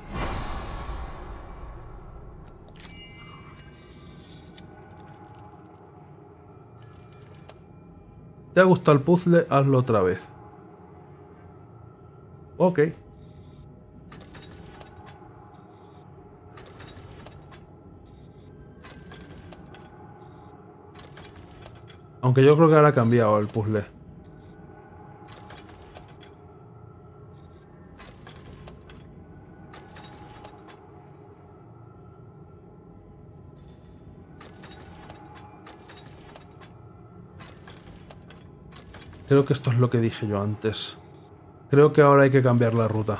¿Te ha gustado el puzzle? Hazlo otra vez. Ok. Aunque yo creo que ahora ha cambiado el puzzle. Creo que esto es lo que dije yo antes. Creo que ahora hay que cambiar la ruta.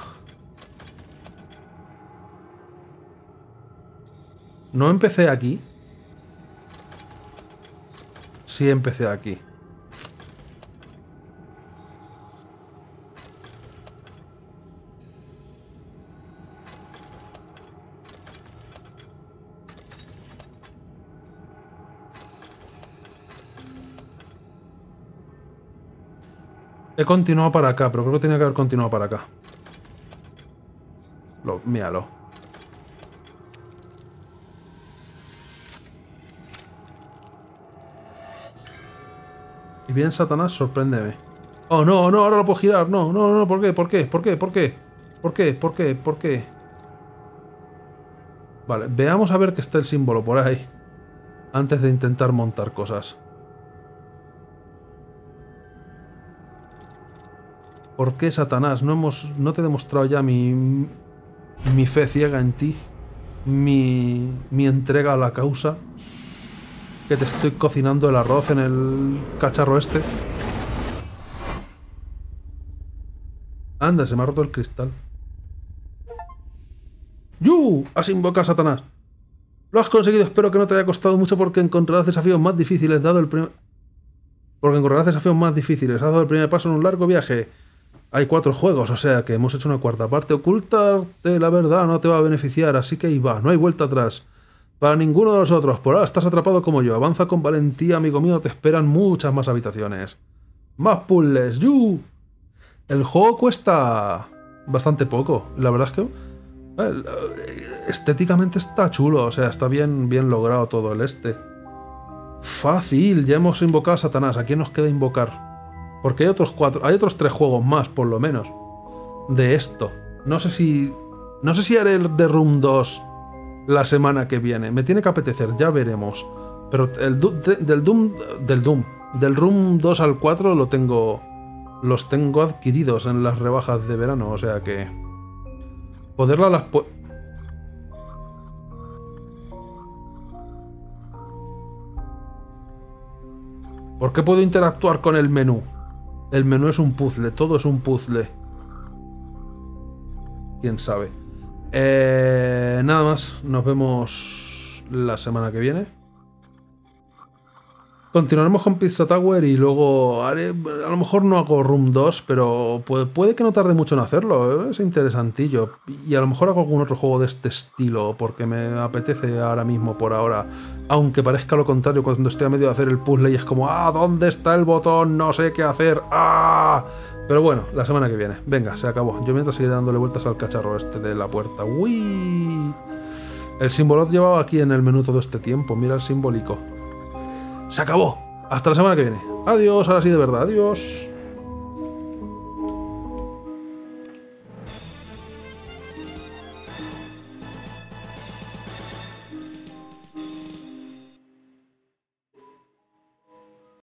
¿No empecé aquí? Sí empecé aquí. He continuado para acá, pero creo que tenía que haber continuado para acá. Lo, míralo. Y bien, Satanás, sorpréndeme. Oh, no, no, ahora lo puedo girar. No, no, no, ¿por qué? ¿Por qué? ¿Por qué? ¿Por qué? ¿Por qué? ¿Por qué? ¿Por qué? Vale, veamos a ver que está el símbolo por ahí. Antes de intentar montar cosas. ¿Por qué, Satanás? ¿No, hemos, no te he demostrado ya mi, mi fe ciega en ti? Mi, mi entrega a la causa? ¿Que te estoy cocinando el arroz en el cacharro este? Anda, se me ha roto el cristal. ¡Yu! Has invocado a Satanás. Lo has conseguido, espero que no te haya costado mucho porque encontrarás desafíos más difíciles dado el primer... Porque encontrarás desafíos más difíciles. Has dado el primer paso en un largo viaje hay cuatro juegos, o sea que hemos hecho una cuarta parte. Ocultarte la verdad no te va a beneficiar, así que ahí va, no hay vuelta atrás. Para ninguno de nosotros. por ahora estás atrapado como yo. Avanza con valentía, amigo mío, te esperan muchas más habitaciones. Más puzzles, ¡yu! El juego cuesta bastante poco, la verdad es que eh, estéticamente está chulo, o sea, está bien, bien logrado todo el este. Fácil, ya hemos invocado a Satanás, ¿a quién nos queda invocar? Porque hay otros cuatro, hay otros tres juegos más, por lo menos, de esto. No sé si. No sé si haré el de Room 2 la semana que viene. Me tiene que apetecer, ya veremos. Pero el del Doom. Del Doom. Del Room 2 al 4 lo tengo. Los tengo adquiridos en las rebajas de verano. O sea que. Poderla las. ¿Por qué puedo interactuar con el menú? El menú es un puzzle, todo es un puzzle. Quién sabe. Eh, nada más, nos vemos la semana que viene. Continuaremos con Pizza Tower y luego haré, a lo mejor no hago Room 2, pero puede, que no tarde mucho en hacerlo, ¿eh? es interesantillo. Y a lo mejor hago algún otro juego de este estilo, porque me apetece ahora mismo, por ahora. Aunque parezca lo contrario, cuando estoy a medio de hacer el puzzle y es como, ah, ¿dónde está el botón? No sé qué hacer, ah. Pero bueno, la semana que viene. Venga, se acabó. Yo mientras seguiré dándole vueltas al cacharro este de la puerta. ¡Uy! El símbolo llevaba aquí en el menú todo este tiempo, mira el simbólico. Se acabó. Hasta la semana que viene. Adiós, ahora sí de verdad. Adiós.